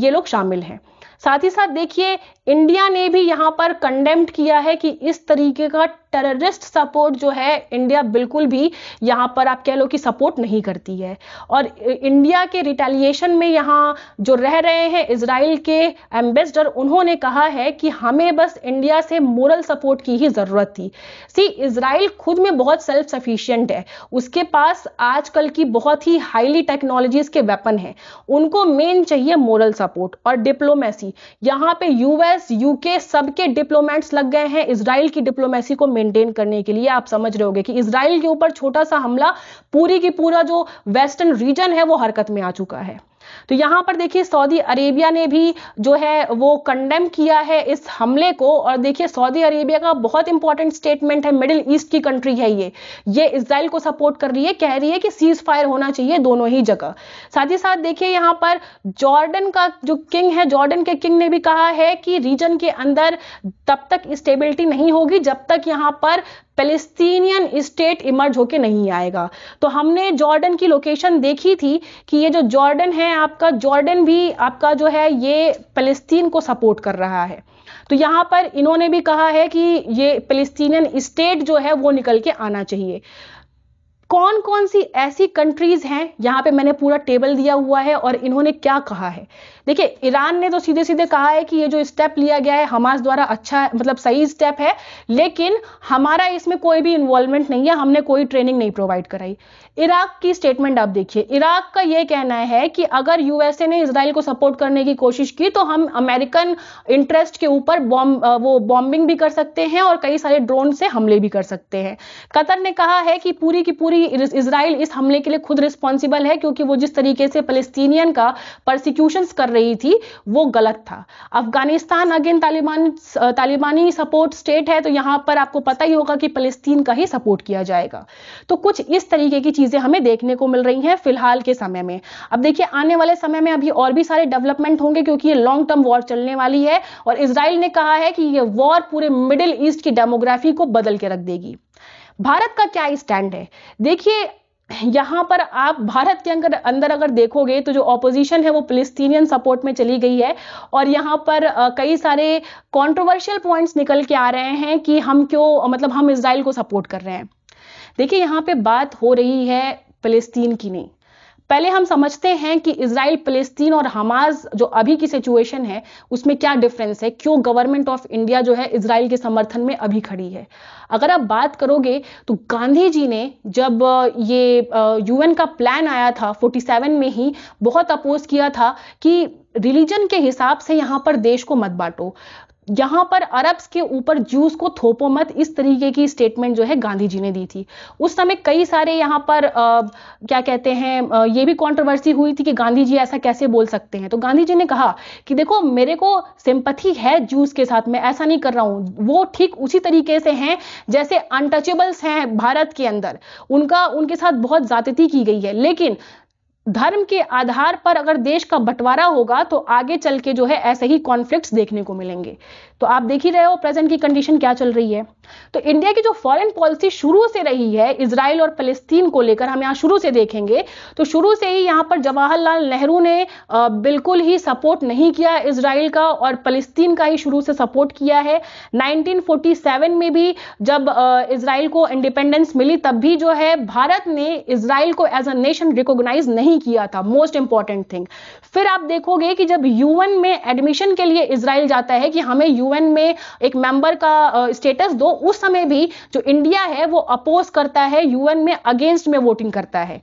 ये लोग शामिल हैं साथ ही साथ देखिए इंडिया ने भी यहां पर कंडेम्ड किया है कि इस तरीके का टेररिस्ट सपोर्ट जो है इंडिया बिल्कुल भी यहाँ पर आप कह लो कि सपोर्ट नहीं करती है और इंडिया के रिटेलिएशन में यहाँ जो रह रहे हैं इसराइल के एम्बेसडर उन्होंने कहा है कि हमें बस इंडिया से मोरल सपोर्ट की ही ज़रूरत थी सी इसराइल खुद में बहुत सेल्फ सफिशियंट है उसके पास आजकल की बहुत ही हाईली टेक्नोलॉजीज के वेपन हैं उनको मेन चाहिए मोरल सपोर्ट और डिप्लोमेसी यहाँ पे यूएस यूके सबके डिप्लोमेट्स लग गए हैं इसराइल की डिप्लोमेसी को मेंटेन करने के लिए आप समझ रहे होगे कि इसराइल के ऊपर छोटा सा हमला पूरी की पूरा जो वेस्टर्न रीजन है वो हरकत में आ चुका है तो यहां पर देखिए सऊदी अरेबिया ने भी जो है वो कंडेम किया है इस हमले को और देखिए सऊदी अरेबिया का बहुत इंपॉर्टेंट स्टेटमेंट है मिडिल ईस्ट की कंट्री है ये ये इसराइल को सपोर्ट कर रही है कह रही है कि सीज फायर होना चाहिए दोनों ही जगह साथ ही साथ देखिए यहां पर जॉर्डन का जो किंग है जॉर्डन के किंग ने भी कहा है कि रीजन के अंदर तब तक स्टेबिलिटी नहीं होगी जब तक यहां पर पेलेस्तीनियन स्टेट इमर्ज होके नहीं आएगा तो हमने जॉर्डन की लोकेशन देखी थी कि ये जो जॉर्डन है आपका जॉर्डन भी आपका जो है ये फलस्तीन को सपोर्ट कर रहा है तो यहाँ पर इन्होंने भी कहा है कि ये पेलेस्तीनियन स्टेट जो है वो निकल के आना चाहिए कौन कौन सी ऐसी कंट्रीज हैं यहां पे मैंने पूरा टेबल दिया हुआ है और इन्होंने क्या कहा है देखिए ईरान ने तो सीधे सीधे कहा है कि ये जो स्टेप लिया गया है हमास द्वारा अच्छा मतलब सही स्टेप है लेकिन हमारा इसमें कोई भी इन्वॉल्वमेंट नहीं है हमने कोई ट्रेनिंग नहीं प्रोवाइड कराई इराक की स्टेटमेंट आप देखिए इराक का यह कहना है कि अगर यूएसए ने इसराइल को सपोर्ट करने की कोशिश की तो हम अमेरिकन इंटरेस्ट के ऊपर बॉम्ब वो बॉम्बिंग भी कर सकते हैं और कई सारे ड्रोन से हमले भी कर सकते हैं कतर ने कहा है कि पूरी की पूरी इसराइल इस हमले के लिए खुद रिस्पॉन्सिबल है क्योंकि वो जिस तरीके से फलस्तीनियन का प्रोसिक्यूशन कर रही थी वो गलत था अफगानिस्तान अगेन तालिबान तालिबानी सपोर्ट स्टेट है तो यहां पर आपको पता ही होगा कि फलस्तीन का ही सपोर्ट किया जाएगा तो कुछ इस तरीके की चीज चीज़ें हमें देखने को मिल रही हैं फिलहाल के समय में अब देखिए आने वाले समय में अभी और भी सारे डेवलपमेंट होंगे क्योंकि ये लॉन्ग टर्म वॉर चलने वाली है और इसराइल ने कहा है कि ये वॉर पूरे मिडिल ईस्ट की डेमोग्राफी को बदल के रख देगी भारत का क्या स्टैंड है देखिए यहां पर आप भारत के अंदर अंदर अगर देखोगे तो जो ऑपोजिशन है वो फिलिस्तीनियन सपोर्ट में चली गई है और यहां पर कई सारे कंट्रोवर्शियल पॉइंट्स निकल के आ रहे हैं कि हम क्यों मतलब हम इसराइल को सपोर्ट कर रहे हैं देखिए यहां पे बात हो रही है फलस्तीन की नहीं पहले हम समझते हैं कि इसराइल फलस्तीन और हमास जो अभी की सिचुएशन है उसमें क्या डिफरेंस है क्यों गवर्नमेंट ऑफ इंडिया जो है इसराइल के समर्थन में अभी खड़ी है अगर आप बात करोगे तो गांधी जी ने जब ये यूएन का प्लान आया था 47 में ही बहुत अपोज किया था कि रिलीजन के हिसाब से यहां पर देश को मत बांटो यहां पर अरब्स के ऊपर जूस को थोपो मत इस तरीके की स्टेटमेंट जो है गांधी जी ने दी थी उस समय कई सारे यहां पर आ, क्या कहते हैं ये भी कॉन्ट्रोवर्सी हुई थी कि गांधी जी ऐसा कैसे बोल सकते हैं तो गांधी जी ने कहा कि देखो मेरे को सिंपथी है जूस के साथ मैं ऐसा नहीं कर रहा हूं वो ठीक उसी तरीके से हैं जैसे अनटचेबल्स हैं भारत के अंदर उनका उनके साथ बहुत जाति की गई है लेकिन धर्म के आधार पर अगर देश का बंटवारा होगा तो आगे चल के जो है ऐसे ही कॉन्फ्लिक्ट्स देखने को मिलेंगे तो आप देख ही रहे हो प्रेजेंट की कंडीशन क्या चल रही है तो इंडिया की जो फॉरेन पॉलिसी शुरू से रही है इसराइल और फलस्तीन को लेकर हम यहाँ शुरू से देखेंगे तो शुरू से ही यहाँ पर जवाहरलाल नेहरू ने बिल्कुल ही सपोर्ट नहीं किया इसराइल का और फलस्तीन का ही शुरू से सपोर्ट किया है नाइनटीन में भी जब इसराइल को इंडिपेंडेंस मिली तब भी जो है भारत ने इसराइल को एज अ नेशन रिकोगनाइज नहीं नहीं किया था मोस्ट इंपॉर्टेंट थिंग फिर आप देखोगे कि जब यूएन में एडमिशन के लिए इसराइल जाता है कि हमें यूएन में एक मेंबर का स्टेटस दो उस समय भी जो इंडिया है वो अपोज करता है यूएन में अगेंस्ट में वोटिंग करता है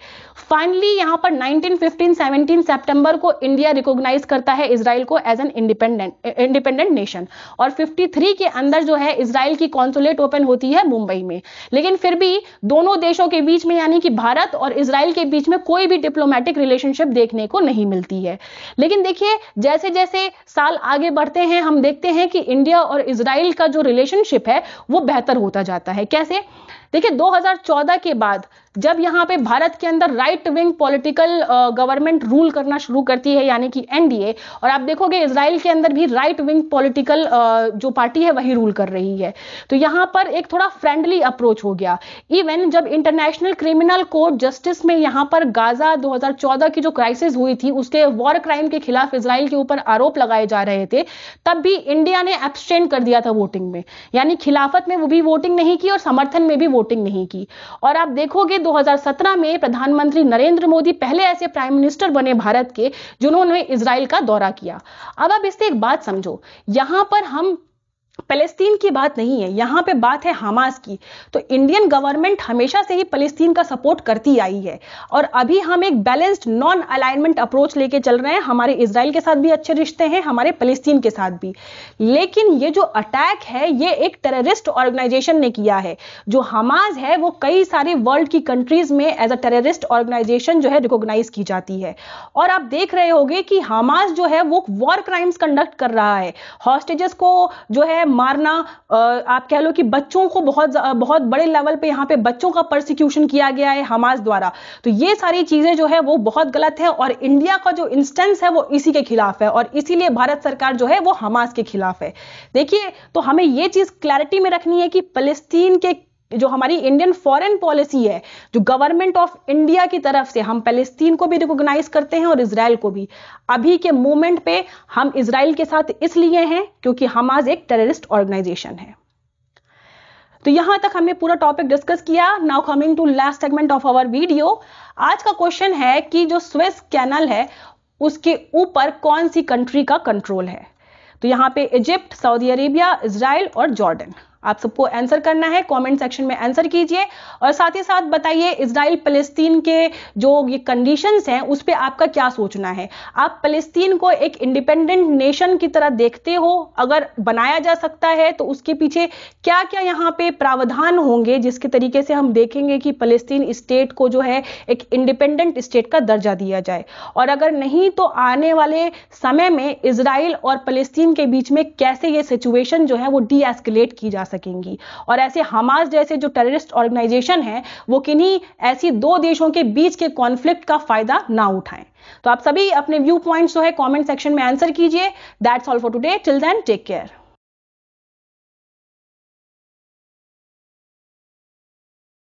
फाइनली यहां पर 1915 17 सितंबर को इंडिया रिकॉग्नाइज करता है इसराइल को as an independent independent nation और 53 के अंदर जो है इसराइल की कॉन्सुलेट ओपन होती है मुंबई में लेकिन फिर भी दोनों देशों के बीच में यानी कि भारत और इसराइल के बीच में कोई भी डिप्लोमेटिक रिलेशनशिप देखने को नहीं मिलती है लेकिन देखिए जैसे जैसे साल आगे बढ़ते हैं हम देखते हैं कि इंडिया और इसराइल का जो रिलेशनशिप है वो बेहतर होता जाता है कैसे देखिए 2014 के बाद जब यहाँ पे भारत के अंदर right wing political government rule करना शुरू करती है यानी कि एनडीए और आप देखोगे इसराइल के अंदर भी राइट विंग पॉलिटिकल जो पार्टी है वही रूल कर रही है तो यहाँ पर एक थोड़ा फ्रेंडली अप्रोच हो गया इवन जब इंटरनेशनल क्रिमिनल कोर्ट जस्टिस में यहाँ पर गाजा दो की जो क्राइसिस हुई थी उसके वॉर क्राइम के खिलाफ इसराइल के ऊपर आरोप लगाए जा रहे थे तब भी इंडिया ने एब्सटेंड कर दिया था वोटिंग में यानी खिलाफत में वो भी वोटिंग नहीं की और समर्थन में भी वोटिंग नहीं की और आप देखोगे 2017 में प्रधानमंत्री नरेंद्र मोदी पहले ऐसे प्राइम मिनिस्टर बने भारत के जिन्होंने इसराइल का दौरा किया अब आप इससे एक बात समझो यहां पर हम फलस्तीन की बात नहीं है यहां पे बात है हमास की तो इंडियन गवर्नमेंट हमेशा से ही फलस्तीन का सपोर्ट करती आई है और अभी हम एक बैलेंस्ड नॉन अलाइनमेंट अप्रोच लेके चल रहे हैं हमारे इसराइल के साथ भी अच्छे रिश्ते हैं हमारे फलस्तीन के साथ भी लेकिन ये जो अटैक है ये एक टेररिस्ट ऑर्गेनाइजेशन ने किया है जो हमास है वो कई सारे वर्ल्ड की कंट्रीज में एज अ टेररिस्ट ऑर्गेनाइजेशन जो है रिकोगनाइज की जाती है और आप देख रहे होगे कि हमास जो है वो वॉर क्राइम्स कंडक्ट कर रहा है हॉस्टेजेस को जो है मारना आप कह लो कि बच्चों को बहुत बहुत बड़े लेवल पे यहाँ पे बच्चों का प्रोसिक्यूशन किया गया है हमास द्वारा तो ये सारी चीजें जो है वो बहुत गलत है और इंडिया का जो इंस्टेंस है वो इसी के खिलाफ है और इसीलिए भारत सरकार जो है वो हमास के खिलाफ है देखिए तो हमें ये चीज क्लैरिटी में रखनी है कि फलस्तीन के जो हमारी इंडियन फॉरेन पॉलिसी है जो गवर्नमेंट ऑफ इंडिया की तरफ से हम पैलेस्तीन को भी रिकॉग्नाइज करते हैं और इसराइल को भी अभी के मोमेंट पे हम इसराइल के साथ इसलिए हैं क्योंकि हमाज एक टेररिस्ट ऑर्गेनाइजेशन है तो यहां तक हमने पूरा टॉपिक डिस्कस किया now coming to last segment of our video आज का क्वेश्चन है कि जो स्विस कैनल है उसके ऊपर कौन सी कंट्री का कंट्रोल है तो यहां पे इजिप्ट सऊदी अरेबिया इसराइल और जॉर्डन आप सबको आंसर करना है कमेंट सेक्शन में आंसर कीजिए और साथ ही साथ बताइए इसराइल फलस्तीन के जो ये कंडीशंस हैं उस पर आपका क्या सोचना है आप फलस्तीन को एक इंडिपेंडेंट नेशन की तरह देखते हो अगर बनाया जा सकता है तो उसके पीछे क्या क्या यहाँ पे प्रावधान होंगे जिसके तरीके से हम देखेंगे कि फलस्तीन स्टेट को जो है एक इंडिपेंडेंट स्टेट का दर्जा दिया जाए और अगर नहीं तो आने वाले समय में इसराइल और फलस्तीन के बीच में कैसे ये सिचुएशन जो है वो डी की जा सकेंगी और ऐसे हमास जैसे जो टेररिस्ट ऑर्गेनाइजेशन है वो किन्हीं ऐसी दो देशों के बीच के कॉन्फ्लिक्ट का फायदा ना उठाएं तो आप सभी अपने व्यू पॉइंट्स जो है कमेंट सेक्शन में आंसर कीजिए that's all for today till then take care